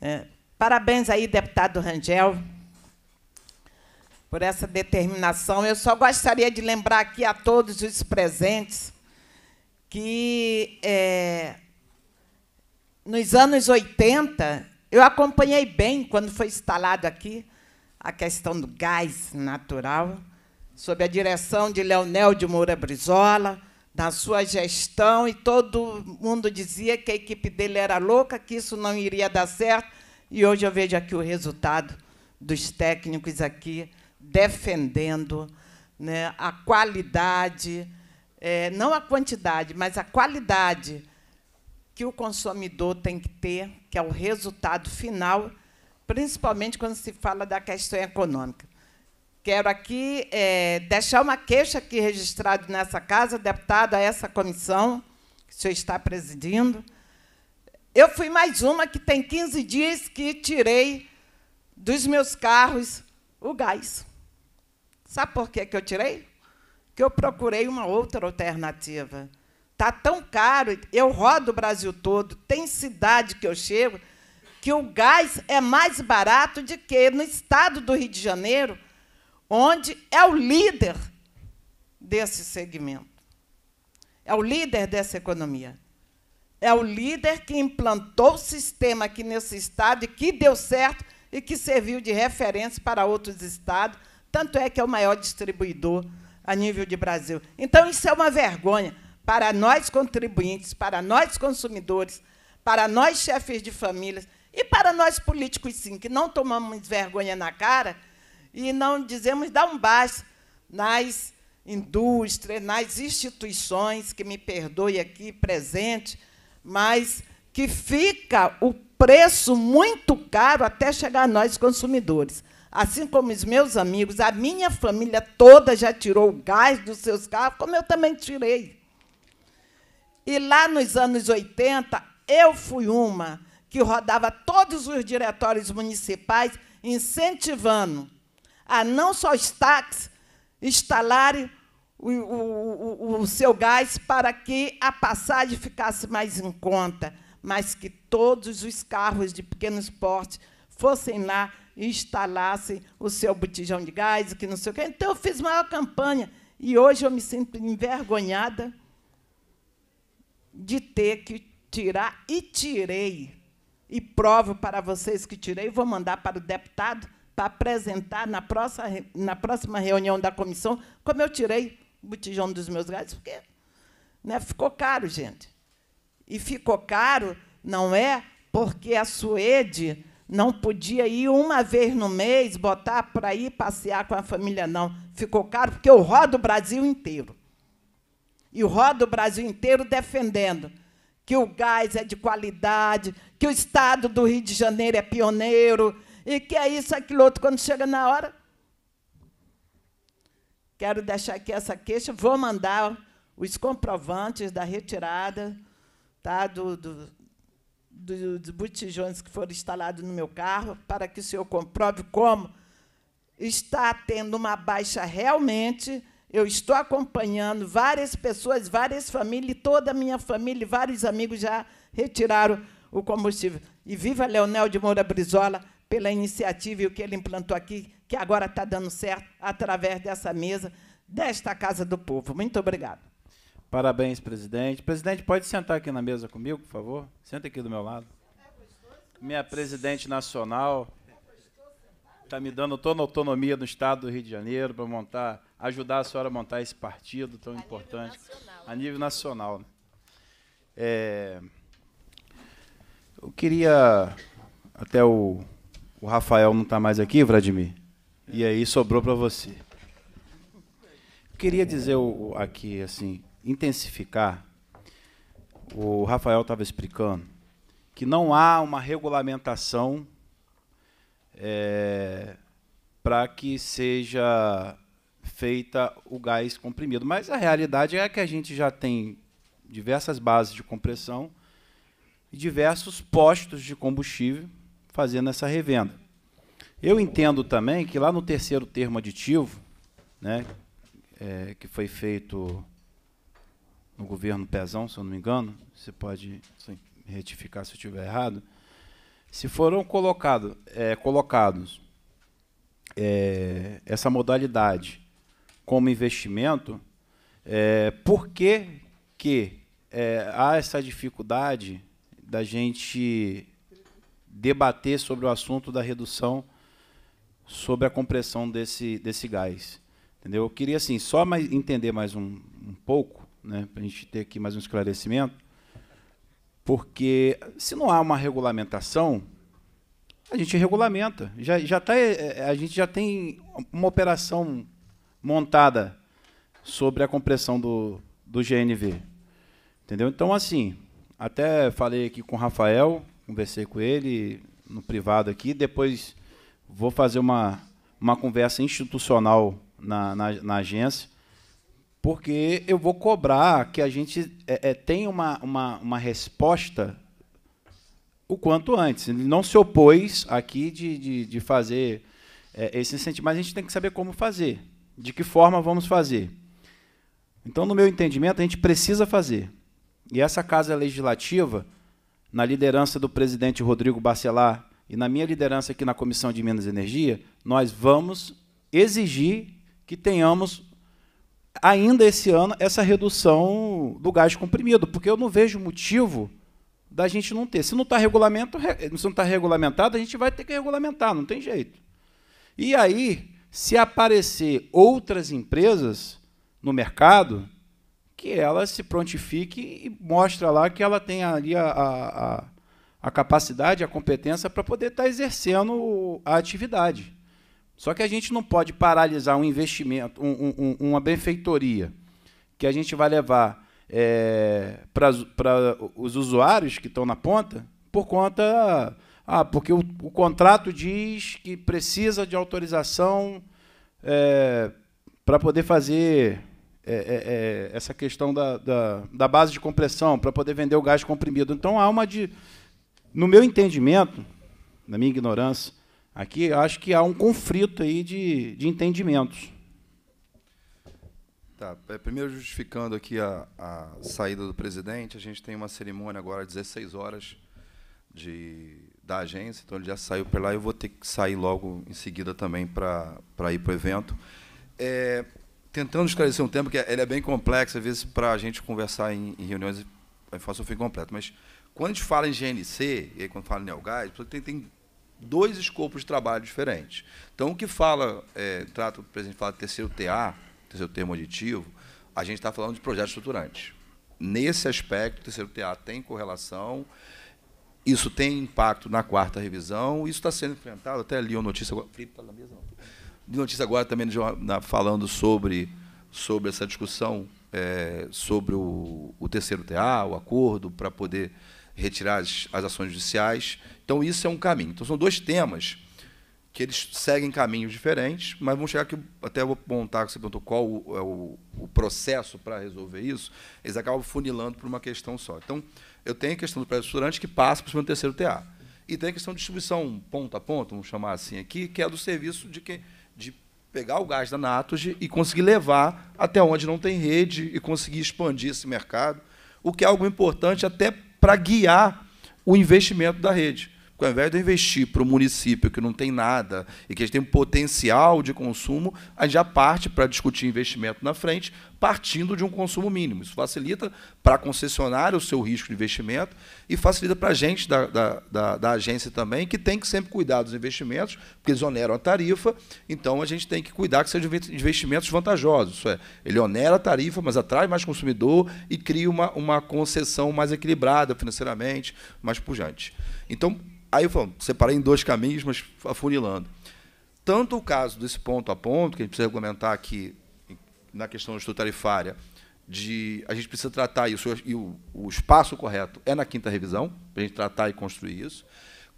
K: É. parabéns aí, deputado Rangel, por essa determinação. Eu só gostaria de lembrar aqui a todos os presentes que, é, nos anos 80, eu acompanhei bem, quando foi instalado aqui, a questão do gás natural, sob a direção de Leonel de Moura Brizola, na sua gestão, e todo mundo dizia que a equipe dele era louca, que isso não iria dar certo, e hoje eu vejo aqui o resultado dos técnicos aqui defendendo né, a qualidade, é, não a quantidade, mas a qualidade que o consumidor tem que ter, que é o resultado final, principalmente quando se fala da questão econômica. Quero aqui é, deixar uma queixa aqui registrada nessa casa, deputado, a essa comissão que o senhor está presidindo. Eu fui mais uma que tem 15 dias que tirei dos meus carros o gás. Sabe por que, que eu tirei? Que eu procurei uma outra alternativa. Está tão caro, eu rodo o Brasil todo, tem cidade que eu chego que o gás é mais barato do que no estado do Rio de Janeiro onde é o líder desse segmento, é o líder dessa economia. É o líder que implantou o sistema aqui nesse estado e que deu certo e que serviu de referência para outros estados, tanto é que é o maior distribuidor a nível de Brasil. Então, isso é uma vergonha para nós contribuintes, para nós consumidores, para nós chefes de famílias e para nós políticos, sim, que não tomamos vergonha na cara e não dizemos dar um basta nas indústrias, nas instituições, que me perdoe aqui presente, mas que fica o preço muito caro até chegar a nós consumidores. Assim como os meus amigos, a minha família toda já tirou o gás dos seus carros, como eu também tirei. E lá nos anos 80, eu fui uma que rodava todos os diretórios municipais incentivando a não só os táxis instalarem o, o, o, o seu gás para que a passagem ficasse mais em conta, mas que todos os carros de pequeno esporte fossem lá e instalassem o seu botijão de gás, que não sei o quê. Então, eu fiz maior campanha. E hoje eu me sinto envergonhada de ter que tirar, e tirei, e provo para vocês que tirei, vou mandar para o deputado, para apresentar na próxima, na próxima reunião da comissão como eu tirei o botijão dos meus gatos, porque né, ficou caro, gente. E ficou caro, não é porque a Suede não podia ir uma vez no mês, botar para ir passear com a família, não. Ficou caro porque eu rodo o Brasil inteiro. E rodo o Brasil inteiro defendendo que o gás é de qualidade, que o Estado do Rio de Janeiro é pioneiro, e que é isso, aquilo outro, quando chega na hora. Quero deixar aqui essa queixa, vou mandar os comprovantes da retirada tá, do, do, do, dos botijões que foram instalados no meu carro, para que o senhor comprove como está tendo uma baixa realmente. Eu estou acompanhando várias pessoas, várias famílias, toda a minha família, vários amigos já retiraram o combustível. E viva Leonel de Moura Brizola, pela iniciativa e o que ele implantou aqui, que agora está dando certo através dessa mesa, desta Casa do Povo. Muito obrigado.
A: Parabéns, presidente. Presidente, pode sentar aqui na mesa comigo, por favor? Senta aqui do meu lado. Minha presidente nacional está me dando toda a autonomia do Estado do Rio de Janeiro para montar, ajudar a senhora a montar esse partido tão a importante nível a nível nacional. Né? É, eu queria até o o Rafael não está mais aqui, Vladimir? E aí sobrou para você. queria dizer aqui, assim, intensificar. O Rafael estava explicando que não há uma regulamentação é, para que seja feita o gás comprimido. Mas a realidade é que a gente já tem diversas bases de compressão e diversos postos de combustível fazendo essa revenda. Eu entendo também que lá no terceiro termo aditivo, né, é, que foi feito no governo Pezão, se eu não me engano, você pode Sim. retificar se eu estiver errado, se foram colocado, é, colocados é, essa modalidade como investimento, é, por que, que é, há essa dificuldade da gente debater sobre o assunto da redução, sobre a compressão desse, desse gás. Entendeu? Eu queria assim, só mais, entender mais um, um pouco, né, para a gente ter aqui mais um esclarecimento, porque se não há uma regulamentação, a gente regulamenta. Já, já tá, é, é, a gente já tem uma operação montada sobre a compressão do, do GNV. Entendeu? Então, assim, até falei aqui com o Rafael, conversei com ele no privado aqui. Depois vou fazer uma, uma conversa institucional na, na, na agência, porque eu vou cobrar que a gente é, é, tenha uma, uma, uma resposta o quanto antes. Ele não se opôs aqui de, de, de fazer é, esse incentivo, mas a gente tem que saber como fazer, de que forma vamos fazer. Então, no meu entendimento, a gente precisa fazer. E essa casa legislativa na liderança do presidente Rodrigo Bacelar e na minha liderança aqui na Comissão de Minas e Energia, nós vamos exigir que tenhamos ainda esse ano essa redução do gás comprimido, porque eu não vejo motivo da gente não ter. Se não está regulamento, se não tá regulamentado, a gente vai ter que regulamentar, não tem jeito. E aí, se aparecer outras empresas no mercado, que ela se prontifique e mostra lá que ela tem ali a, a, a capacidade, a competência para poder estar tá exercendo a atividade. Só que a gente não pode paralisar um investimento, um, um, uma benfeitoria que a gente vai levar é, para os usuários que estão na ponta por conta. Ah, porque o, o contrato diz que precisa de autorização é, para poder fazer é, é, é, essa questão da, da, da, base de compressão para poder vender o gás comprimido. Então há uma de. No meu entendimento, na minha ignorância, aqui acho que há um conflito aí de, de entendimentos.
H: Tá, é, primeiro justificando aqui a, a saída do presidente, a gente tem uma cerimônia agora 16 horas de, da agência, então ele já saiu por lá, eu vou ter que sair logo em seguida também para ir para o evento. É, tentando esclarecer um tema que é, ele é bem complexo, às vezes, para a gente conversar em, em reuniões, a informação fica completa. Mas quando a gente fala em GNC, e aí quando fala em neogás, tem, tem dois escopos de trabalho diferentes. Então, o que fala, é, trata, o presidente fala de terceiro TA, terceiro termo aditivo, a gente está falando de projetos estruturantes. Nesse aspecto, o terceiro TA tem correlação, isso tem impacto na quarta revisão, isso está sendo enfrentado, até li uma notícia agora. Felipe, está na mesa, não de notícia agora também falando sobre, sobre essa discussão é, sobre o, o terceiro TA, o acordo para poder retirar as, as ações judiciais. Então, isso é um caminho. Então, são dois temas que eles seguem caminhos diferentes, mas vamos chegar aqui, até vou montar, você perguntou qual o, é o, o processo para resolver isso, eles acabam funilando para uma questão só. Então, eu tenho a questão do prédio estruturante que passa para o terceiro TA. E tem a questão de distribuição ponto a ponto, vamos chamar assim aqui, que é do serviço de quem pegar o gás da Natoge e conseguir levar até onde não tem rede e conseguir expandir esse mercado, o que é algo importante até para guiar o investimento da rede. Porque ao invés de eu investir para o município que não tem nada e que a gente tem um potencial de consumo, a gente já parte para discutir investimento na frente, partindo de um consumo mínimo. Isso facilita para a concessionária o seu risco de investimento e facilita para a gente da, da, da, da, agência também, que tem que sempre cuidar dos investimentos, porque eles oneram a tarifa, então a gente tem que cuidar que sejam investimentos vantajosos. Isso é, ele onera a tarifa, mas atrai mais consumidor e cria uma, uma concessão mais equilibrada financeiramente, mais pujante. Então, Aí eu falo, separei em dois caminhos, mas afunilando. Tanto o caso desse ponto a ponto, que a gente precisa comentar aqui na questão tarifária, de a gente precisa tratar isso, e o, o espaço correto é na quinta revisão, para a gente tratar e construir isso,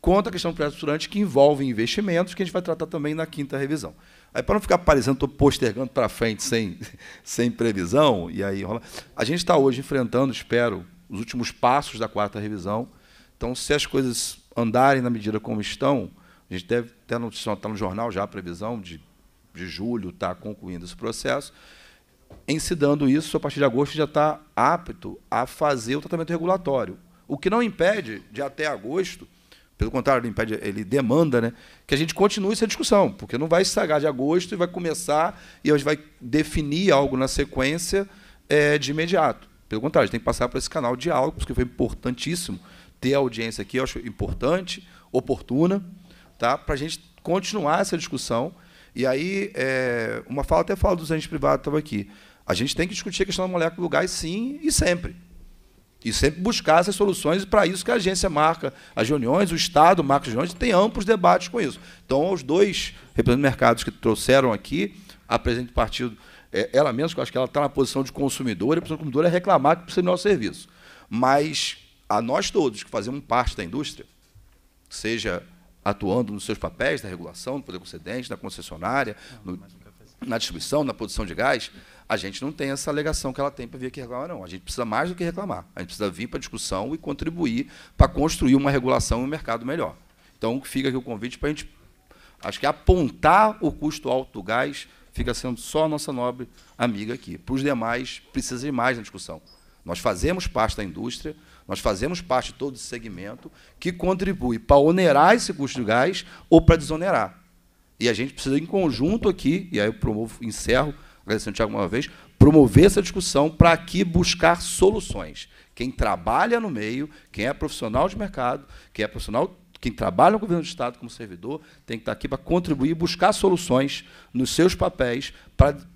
H: quanto a questão do projeto estruturante, que envolve investimentos, que a gente vai tratar também na quinta revisão. Aí, para não ficar parecendo, estou postergando para frente sem, sem previsão, e aí rola. A gente está hoje enfrentando, espero, os últimos passos da quarta revisão. Então, se as coisas andarem na medida como estão, a gente deve ter no, tá no jornal já a previsão de, de julho está concluindo esse processo. Encidando isso, a partir de agosto já está apto a fazer o tratamento regulatório. O que não impede de até agosto, pelo contrário, ele, impede, ele demanda né, que a gente continue essa discussão, porque não vai estragar de agosto e vai começar e a gente vai definir algo na sequência é, de imediato. Pelo contrário, a gente tem que passar por esse canal de diálogo, porque foi importantíssimo ter a audiência aqui, eu acho importante, oportuna, tá? para a gente continuar essa discussão. E aí, é, uma fala até fala dos agentes privados estavam aqui. A gente tem que discutir a questão da molécula do gás, sim, e sempre. E sempre buscar essas soluções, e para isso que a agência marca as reuniões, o Estado marca as reuniões, tem amplos debates com isso. Então, os dois representantes mercados que trouxeram aqui, a presidente do partido, é, ela mesmo, que eu acho que ela está na posição de consumidor, e a posição do consumidor é reclamar que precisa do nosso serviço. Mas a nós todos que fazemos parte da indústria, seja atuando nos seus papéis da regulação, do poder concedente, da concessionária, no, assim. na distribuição, na produção de gás, a gente não tem essa alegação que ela tem para vir aqui reclamar, não. A gente precisa mais do que reclamar. A gente precisa vir para a discussão e contribuir para construir uma regulação e um mercado melhor. Então, fica aqui o convite para a gente, acho que apontar o custo alto do gás fica sendo só a nossa nobre amiga aqui. Para os demais, precisa ir mais na discussão. Nós fazemos parte da indústria, nós fazemos parte de todo esse segmento que contribui para onerar esse custo de gás ou para desonerar. E a gente precisa, em conjunto aqui, e aí eu promovo, encerro, agradecendo o Tiago uma vez, promover essa discussão para aqui buscar soluções. Quem trabalha no meio, quem é profissional de mercado, quem é profissional quem trabalha no governo do Estado como servidor tem que estar aqui para contribuir e buscar soluções nos seus papéis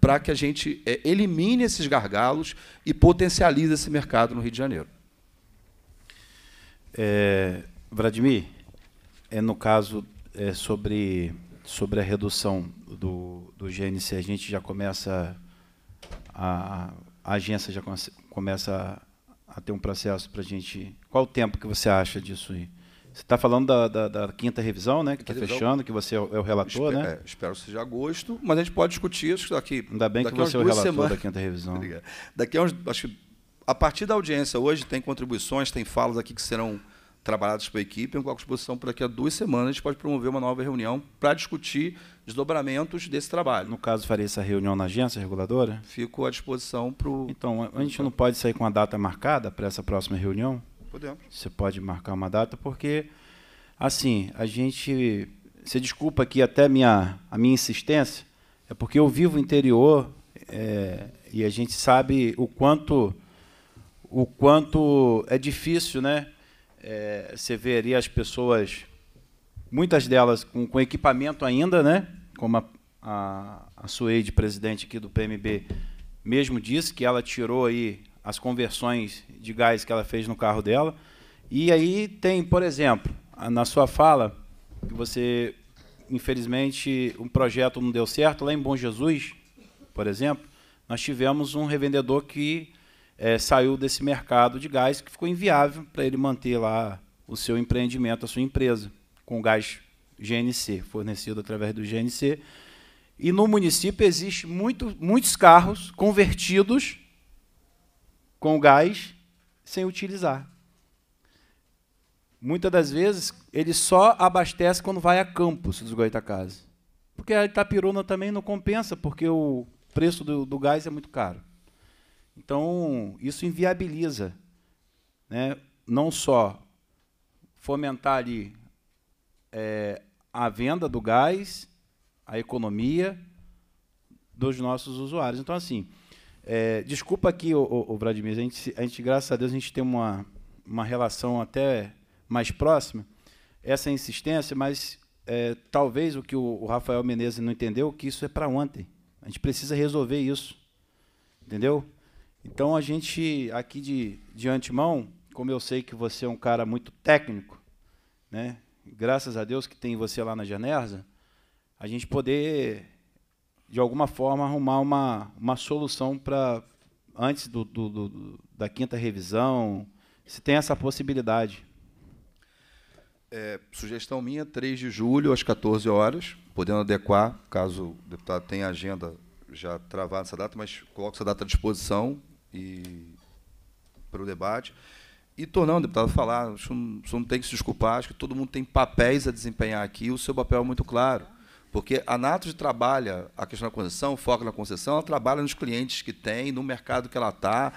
H: para, que a gente é, elimine esses gargalos e potencialize esse mercado no Rio de Janeiro.
A: É, Vladimir, é no caso é sobre, sobre a redução do, do GNC, a gente já começa, a, a agência já começa a, a, ter um processo para a gente... Qual o tempo que você acha disso aí? Você está falando da, da, da, quinta revisão, né? Que está fechando, que você é o, é relator, né? É,
H: espero que seja agosto,
A: mas a gente pode discutir isso daqui. Ainda bem daqui que você é o relator semanas. da quinta revisão. Obrigado. Daqui a uns, acho que
H: a partir da audiência hoje, tem contribuições, tem falas aqui que serão trabalhadas pela equipe, com a disposição para daqui a duas semanas a gente pode promover uma nova reunião para discutir desdobramentos desse
A: trabalho. No caso, faria essa reunião na agência reguladora? Fico à disposição para o... Então, a gente não pode sair com a data marcada para essa próxima reunião? Podemos. Você pode marcar uma data, porque, assim, a gente... Você desculpa aqui até minha, a minha insistência, é porque eu vivo interior é, e a gente sabe o quanto o quanto é difícil, né? É, você vê ali as pessoas, muitas delas com, com equipamento ainda, né? Como a, a, a Suede, presidente aqui do PMB, mesmo disse que ela tirou aí as conversões de gás que ela fez no carro dela. E aí tem, por exemplo, na sua fala, que você, infelizmente, um projeto não deu certo, lá em Bom Jesus, por exemplo, nós tivemos um revendedor que é, saiu desse mercado de gás que ficou inviável para ele manter lá o seu empreendimento, a sua empresa, com gás GNC, fornecido através do GNC. E no município existe muito, muitos carros convertidos com gás sem utilizar. Muitas das vezes ele só abastece quando vai a Campos dos Goitacazes. Porque a Itapiruna também não compensa, porque o preço do, do gás é muito caro. Então, isso inviabiliza né, não só fomentar ali é, a venda do gás, a economia dos nossos usuários. Então, assim, é, desculpa aqui, o, Vladimir, a gente, a gente, graças a Deus, a gente tem uma, uma relação até mais próxima, essa insistência, mas é, talvez o que o, o Rafael Menezes não entendeu, que isso é para ontem. A gente precisa resolver isso, entendeu? Então a gente aqui de, de antemão, como eu sei que você é um cara muito técnico, né? Graças a Deus que tem você lá na Janersa, a gente poder de alguma forma arrumar uma, uma solução para antes do, do, do, da quinta revisão, se tem essa possibilidade.
H: É, sugestão minha, 3 de julho, às 14 horas, podendo adequar, caso o deputado tenha agenda já travada essa data, mas coloco essa data à disposição, e para o debate. E tornando, deputado, falar, o senhor não tem que se desculpar, acho que todo mundo tem papéis a desempenhar aqui, o seu papel é muito claro. Porque a NATO trabalha a questão da concessão, foca na concessão, ela trabalha nos clientes que tem, no mercado que ela está.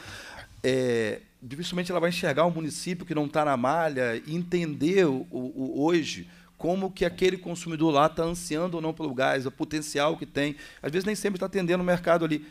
H: É, dificilmente ela vai enxergar um município que não está na malha e entender o, o, hoje como que aquele consumidor lá está ansiando ou não pelo gás, o potencial que tem. Às vezes nem sempre está atendendo o mercado ali.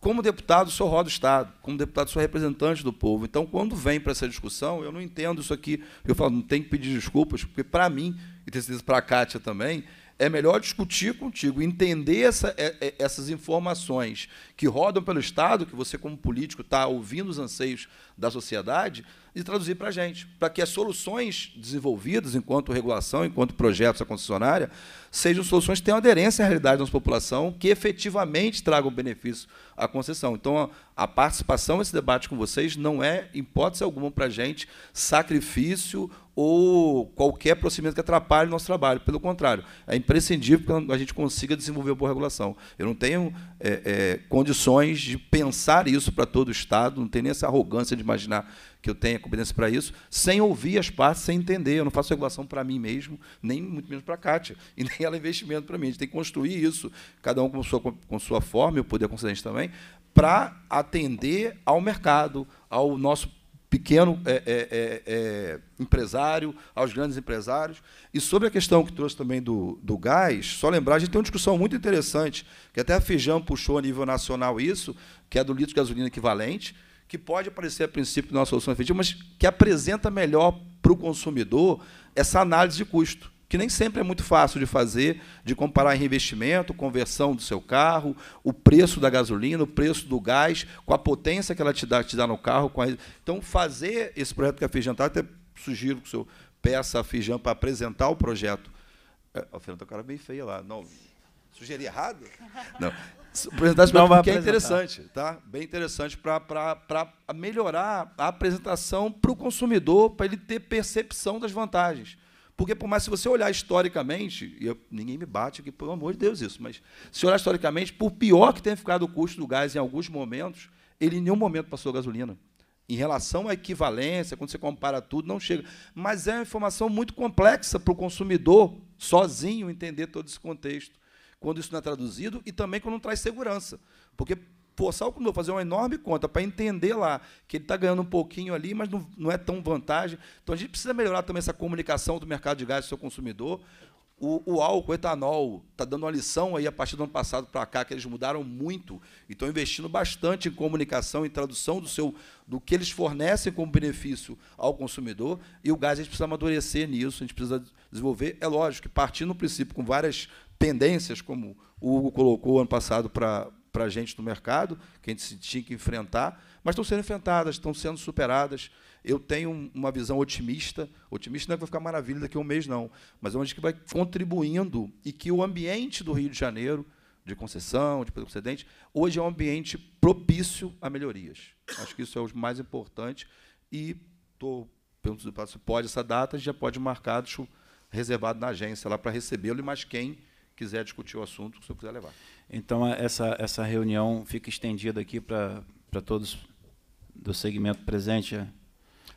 H: Como deputado, sou roda do Estado. Como deputado, sou representante do povo. Então, quando vem para essa discussão, eu não entendo isso aqui. Eu falo, não tem que pedir desculpas, porque para mim, e tenho certeza para a Kátia também, é melhor discutir contigo, entender essa, é, é, essas informações que rodam pelo Estado, que você, como político, está ouvindo os anseios da sociedade, e traduzir para a gente, para que as soluções desenvolvidas enquanto regulação, enquanto projetos da concessionária, sejam soluções que tenham aderência à realidade da nossa população, que efetivamente tragam benefício à concessão. Então, a, participação nesse debate com vocês não é, em hipótese alguma, para a gente sacrifício ou qualquer procedimento que atrapalhe o nosso trabalho. Pelo contrário, é imprescindível que a gente consiga desenvolver uma boa regulação. Eu não tenho é, é, condições de pensar isso para todo o Estado, não tem nem essa arrogância de imaginar que eu tenha competência para isso, sem ouvir as partes, sem entender. Eu não faço regulação para mim mesmo, nem muito menos para a Cátia, e nem ela é investimento para mim. A gente tem que construir isso, cada um com sua, com sua forma, o poder é concedente também, para atender ao mercado, ao nosso pequeno é é, é, é, empresário, aos grandes empresários. E sobre a questão que trouxe também do, do gás, só lembrar, a gente tem uma discussão muito interessante, que até a Feijão puxou a nível nacional isso, que é do litro de gasolina equivalente, que pode parecer a princípio de uma solução efetiva, mas que apresenta melhor para o consumidor essa análise de custo que nem sempre é muito fácil de fazer, de comparar reinvestimento, conversão do seu carro, o preço da gasolina, o preço do gás, com a potência que ela te dá, te dá no carro. A... Então, fazer esse projeto que a Fijan Fijantar, tá, até sugiro que o senhor peça a Fijan para apresentar o projeto. É, a Fernanda, tá cara bem feio feia lá. Não, sugeri errado? Não. Apresentar esse projeto que é interessante, tá? bem interessante para melhorar a apresentação para o consumidor, para ele ter percepção das vantagens. Porque, por mais se você olhar historicamente, e eu, ninguém me bate aqui, pelo amor de Deus, isso, mas se olhar historicamente, por pior que tenha ficado o custo do gás em alguns momentos, ele em nenhum momento passou a gasolina. Em relação à equivalência, quando você compara tudo, não chega. Mas é uma informação muito complexa para o consumidor, sozinho, entender todo esse contexto. Quando isso não é traduzido e também quando não traz segurança. Porque forçar o consumidor fazer uma enorme conta para entender lá que ele está ganhando um pouquinho ali, mas não, não é tão vantagem. Então a gente precisa melhorar também essa comunicação do mercado de gás do seu consumidor. O, o, álcool, o etanol, está dando uma lição aí a partir do ano passado para cá, que eles mudaram muito e estão investindo bastante em comunicação e tradução do, seu, do que eles fornecem como benefício ao consumidor. E o gás, a gente precisa amadurecer nisso, a gente precisa desenvolver. É lógico que, partindo do princípio, com várias tendências, como o Hugo colocou ano passado para para a gente no mercado, que a gente tinha que enfrentar, mas estão sendo enfrentadas, estão sendo superadas. Eu tenho uma visão otimista, otimista não é que vai ficar maravilha daqui a um mês, não, mas é uma que vai contribuindo e que o ambiente do Rio de Janeiro, de concessão, de precedente, hoje é um ambiente propício a melhorias. Acho que isso é o mais importante e estou perguntando se pode essa data, já pode marcar, deixo reservado na agência lá para recebê-lo e mais quem quiser discutir o assunto, se o senhor quiser levar.
A: Então, essa, essa reunião fica estendida aqui para todos do segmento presente,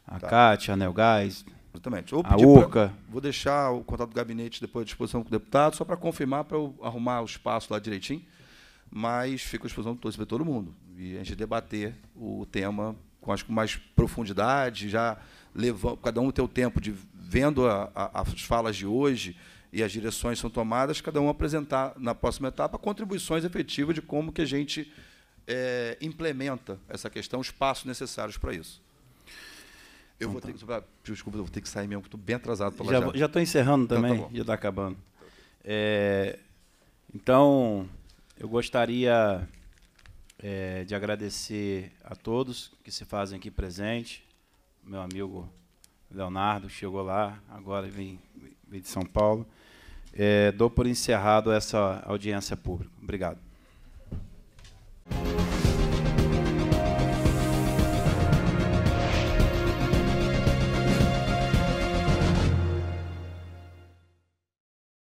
A: a tá. Cátia, a Nelgás, Exatamente. a URCA. Pra, vou
H: deixar o contato do gabinete depois à disposição com o deputado, só para confirmar, para eu arrumar o espaço lá direitinho, mas fica à disposição de todo mundo, e a gente debater o tema com acho, mais profundidade, já levando, cada um o o tempo de vendo a, a, as falas de hoje, e as direções são tomadas, cada um apresentar, na próxima etapa, contribuições efetivas de como que a gente é, implementa essa questão, os passos necessários para
A: isso. Eu então, vou ter tá. que, desculpa, eu vou ter que sair mesmo, que estou bem atrasado pela Já estou encerrando também, então, tá já está acabando. É, então, eu gostaria é, de agradecer a todos que se fazem aqui presente, meu amigo Leonardo chegou lá, agora vem, vem de São Paulo. É, dou por encerrado essa audiência pública. Obrigado.